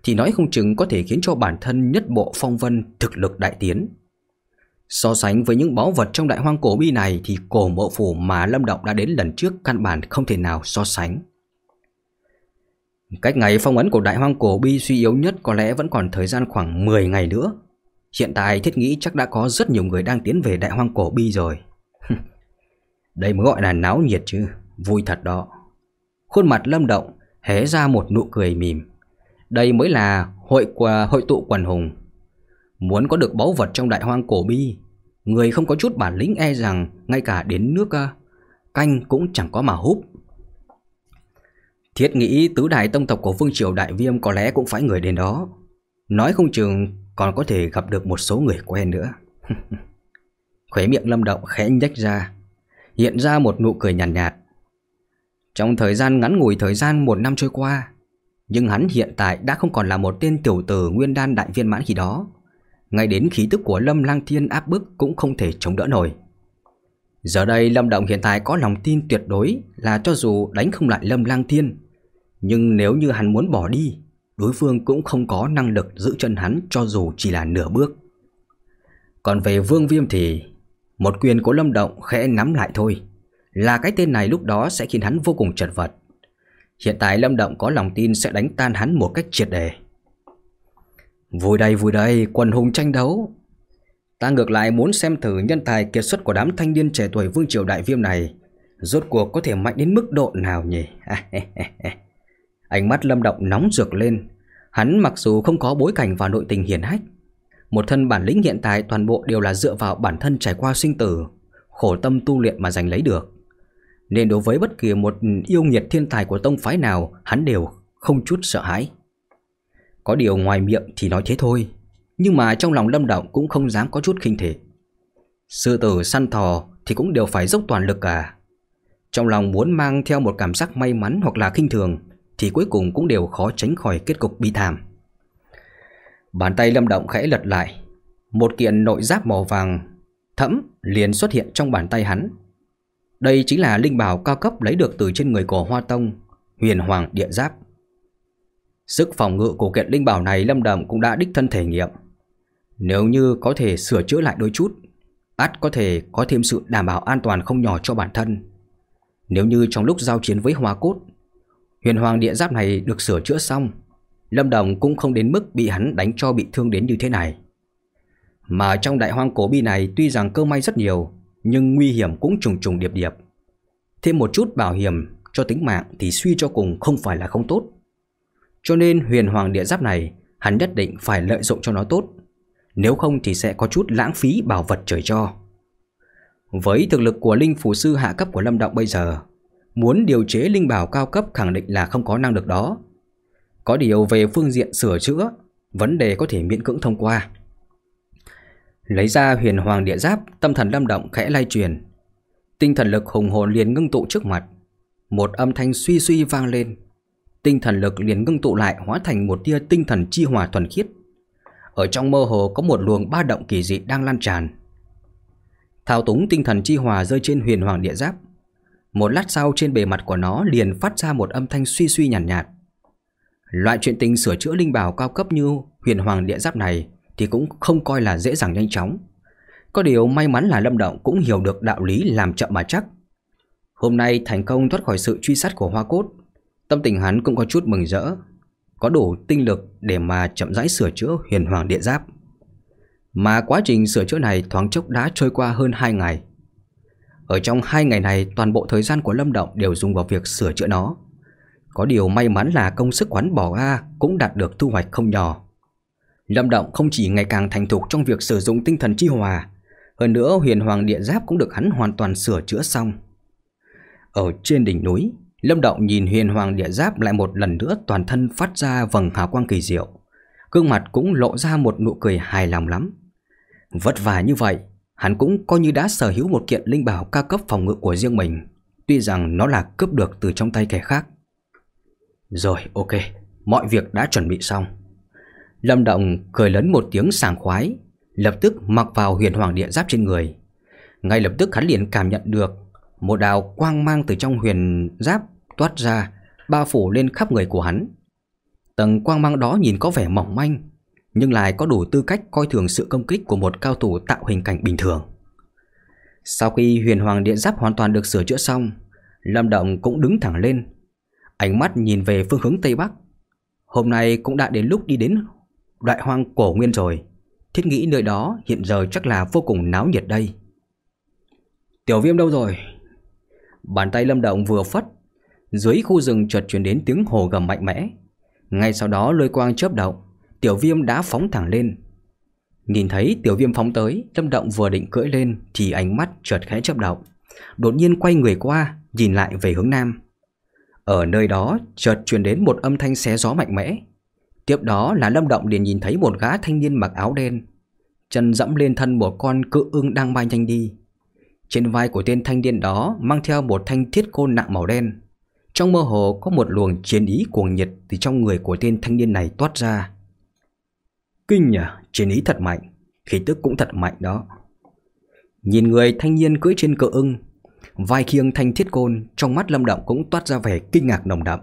thì nói không chừng có thể khiến cho bản thân nhất bộ phong vân thực lực đại tiến. So sánh với những báu vật trong đại hoang cổ bi này thì cổ mộ phủ mà Lâm Động đã đến lần trước căn bản không thể nào so sánh. Cách ngày phong ấn của đại hoang cổ bi suy yếu nhất có lẽ vẫn còn thời gian khoảng 10 ngày nữa. Hiện tại thiết nghĩ chắc đã có rất nhiều người đang tiến về đại hoang cổ bi rồi. Đây mới gọi là náo nhiệt chứ, vui thật đó. Khuôn mặt lâm động hé ra một nụ cười mỉm. Đây mới là hội của hội tụ quần hùng. Muốn có được báu vật trong đại hoang cổ bi, người không có chút bản lĩnh e rằng ngay cả đến nước canh cũng chẳng có mà húp. Thiết nghĩ tứ đại tông tộc của Vương Triều Đại Viêm có lẽ cũng phải người đến đó. Nói không chừng còn có thể gặp được một số người quen nữa. Khóe miệng lâm động khẽ nhếch ra, hiện ra một nụ cười nhàn nhạt, nhạt. Trong thời gian ngắn ngủi thời gian một năm trôi qua, nhưng hắn hiện tại đã không còn là một tên tiểu tử nguyên đan đại viên mãn khi đó. Ngay đến khí tức của Lâm Lang Thiên áp bức cũng không thể chống đỡ nổi. Giờ đây Lâm Động hiện tại có lòng tin tuyệt đối là cho dù đánh không lại Lâm Lang Thiên nhưng nếu như hắn muốn bỏ đi, đối phương cũng không có năng lực giữ chân hắn cho dù chỉ là nửa bước. Còn về Vương Viêm thì một quyền của Lâm Động khẽ nắm lại thôi, là cái tên này lúc đó sẽ khiến hắn vô cùng chật vật. Hiện tại Lâm Động có lòng tin sẽ đánh tan hắn một cách triệt đề. Vui đây vui đây, quần hùng tranh đấu. Ta ngược lại muốn xem thử nhân tài kiệt xuất của đám thanh niên trẻ tuổi Vương Triều Đại Viêm này rốt cuộc có thể mạnh đến mức độ nào nhỉ? Ánh mắt Lâm Động nóng rực lên Hắn mặc dù không có bối cảnh và nội tình hiền hách Một thân bản lĩnh hiện tại toàn bộ đều là dựa vào bản thân trải qua sinh tử Khổ tâm tu luyện mà giành lấy được Nên đối với bất kỳ một yêu nghiệt thiên tài của tông phái nào Hắn đều không chút sợ hãi Có điều ngoài miệng thì nói thế thôi Nhưng mà trong lòng Lâm Động cũng không dám có chút khinh thể Sư tử săn thò thì cũng đều phải dốc toàn lực cả Trong lòng muốn mang theo một cảm giác may mắn hoặc là khinh thường thì cuối cùng cũng đều khó tránh khỏi kết cục bi thảm. Bàn tay Lâm Động khẽ lật lại, một kiện nội giáp màu vàng thẫm liền xuất hiện trong bàn tay hắn. Đây chính là linh bảo cao cấp lấy được từ trên người cổ Hoa Tông, Huyền Hoàng Địa Giáp. Sức phòng ngự của kiện linh bảo này Lâm Động cũng đã đích thân thể nghiệm. Nếu như có thể sửa chữa lại đôi chút, ắt có thể có thêm sự đảm bảo an toàn không nhỏ cho bản thân. Nếu như trong lúc giao chiến với Hoa Cốt, Huyền hoàng địa giáp này được sửa chữa xong Lâm Đồng cũng không đến mức bị hắn đánh cho bị thương đến như thế này Mà trong đại hoang cổ bi này tuy rằng cơ may rất nhiều Nhưng nguy hiểm cũng trùng trùng điệp điệp Thêm một chút bảo hiểm cho tính mạng thì suy cho cùng không phải là không tốt Cho nên huyền hoàng địa giáp này hắn nhất định phải lợi dụng cho nó tốt Nếu không thì sẽ có chút lãng phí bảo vật trời cho Với thực lực của linh phù sư hạ cấp của Lâm Động bây giờ muốn điều chế linh bảo cao cấp khẳng định là không có năng lực đó. Có điều về phương diện sửa chữa, vấn đề có thể miễn cưỡng thông qua. Lấy ra huyền hoàng địa giáp, tâm thần lâm động khẽ lay truyền. Tinh thần lực hùng hồn liền ngưng tụ trước mặt. Một âm thanh suy suy vang lên. Tinh thần lực liền ngưng tụ lại hóa thành một tia tinh thần chi hòa thuần khiết. Ở trong mơ hồ có một luồng ba động kỳ dị đang lan tràn. Thao túng tinh thần chi hòa rơi trên huyền hoàng địa giáp một lát sau trên bề mặt của nó liền phát ra một âm thanh suy suy nhàn nhạt, nhạt. Loại chuyện tình sửa chữa linh bảo cao cấp như huyền hoàng địa giáp này thì cũng không coi là dễ dàng nhanh chóng. Có điều may mắn là Lâm Động cũng hiểu được đạo lý làm chậm mà chắc. Hôm nay thành công thoát khỏi sự truy sát của Hoa Cốt, tâm tình hắn cũng có chút mừng rỡ, có đủ tinh lực để mà chậm rãi sửa chữa huyền hoàng địa giáp. Mà quá trình sửa chữa này thoáng chốc đã trôi qua hơn 2 ngày. Ở trong hai ngày này toàn bộ thời gian của Lâm Động đều dùng vào việc sửa chữa nó. Có điều may mắn là công sức quán bỏ ra cũng đạt được thu hoạch không nhỏ. Lâm Động không chỉ ngày càng thành thục trong việc sử dụng tinh thần chi hòa, hơn nữa huyền hoàng địa giáp cũng được hắn hoàn toàn sửa chữa xong. Ở trên đỉnh núi, Lâm Động nhìn huyền hoàng địa giáp lại một lần nữa toàn thân phát ra vầng hào quang kỳ diệu. Gương mặt cũng lộ ra một nụ cười hài lòng lắm. Vất vả như vậy, Hắn cũng coi như đã sở hữu một kiện linh bảo cao cấp phòng ngự của riêng mình Tuy rằng nó là cướp được từ trong tay kẻ khác Rồi ok, mọi việc đã chuẩn bị xong Lâm Động cười lớn một tiếng sảng khoái Lập tức mặc vào huyền hoàng địa giáp trên người Ngay lập tức hắn liền cảm nhận được Một đạo quang mang từ trong huyền giáp toát ra Bao phủ lên khắp người của hắn Tầng quang mang đó nhìn có vẻ mỏng manh nhưng lại có đủ tư cách coi thường sự công kích của một cao thủ tạo hình cảnh bình thường. Sau khi huyền hoàng điện giáp hoàn toàn được sửa chữa xong, Lâm Động cũng đứng thẳng lên, ánh mắt nhìn về phương hướng Tây Bắc. Hôm nay cũng đã đến lúc đi đến đại hoang cổ nguyên rồi, thiết nghĩ nơi đó hiện giờ chắc là vô cùng náo nhiệt đây. Tiểu viêm đâu rồi? Bàn tay Lâm Động vừa phất, dưới khu rừng chợt chuyển đến tiếng hồ gầm mạnh mẽ. Ngay sau đó lôi quang chớp động, Tiểu viêm đã phóng thẳng lên Nhìn thấy tiểu viêm phóng tới Lâm động vừa định cưỡi lên Thì ánh mắt chợt khẽ chớp động Đột nhiên quay người qua Nhìn lại về hướng nam Ở nơi đó chợt truyền đến một âm thanh xé gió mạnh mẽ Tiếp đó là lâm động liền nhìn thấy một gã thanh niên mặc áo đen Chân dẫm lên thân một con cự ưng đang bay nhanh đi Trên vai của tên thanh niên đó mang theo một thanh thiết côn nặng màu đen Trong mơ hồ có một luồng chiến ý cuồng nhiệt từ trong người của tên thanh niên này toát ra Kinh nhỉ, chiến ý thật mạnh, khí tức cũng thật mạnh đó. Nhìn người thanh niên cưỡi trên cờ ưng, vai khiêng thanh thiết côn, trong mắt Lâm Động cũng toát ra vẻ kinh ngạc nồng đậm.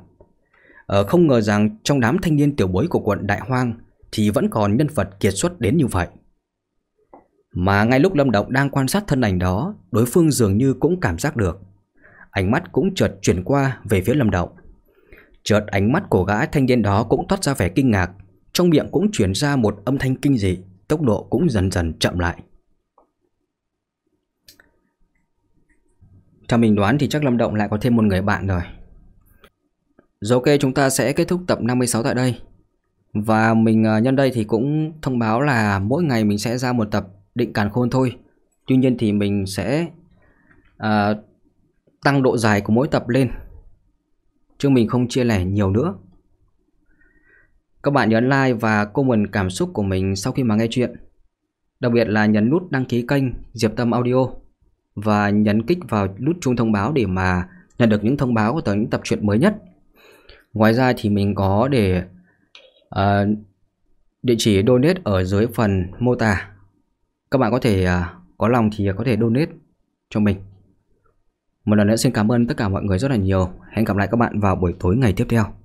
Ở ờ, không ngờ rằng trong đám thanh niên tiểu bối của quận Đại Hoang thì vẫn còn nhân vật kiệt xuất đến như vậy. Mà ngay lúc Lâm Động đang quan sát thân ảnh đó, đối phương dường như cũng cảm giác được. Ánh mắt cũng chợt chuyển qua về phía Lâm Động. Chợt ánh mắt của gã thanh niên đó cũng toát ra vẻ kinh ngạc, trong miệng cũng chuyển ra một âm thanh kinh dị Tốc độ cũng dần dần chậm lại Theo mình đoán thì chắc Lâm Động lại có thêm một người bạn rồi Rồi ok chúng ta sẽ kết thúc tập 56 tại đây Và mình à, nhân đây thì cũng thông báo là mỗi ngày mình sẽ ra một tập định càn khôn thôi Tuy nhiên thì mình sẽ à, tăng độ dài của mỗi tập lên Chứ mình không chia lẻ nhiều nữa các bạn nhớ like và comment cảm xúc của mình sau khi mà nghe chuyện. Đặc biệt là nhấn nút đăng ký kênh Diệp Tâm Audio và nhấn kích vào nút chuông thông báo để mà nhận được những thông báo của những tập truyện mới nhất. Ngoài ra thì mình có để uh, địa chỉ donate ở dưới phần mô tả. Các bạn có thể uh, có lòng thì có thể donate cho mình. Một lần nữa xin cảm ơn tất cả mọi người rất là nhiều. Hẹn gặp lại các bạn vào buổi tối ngày tiếp theo.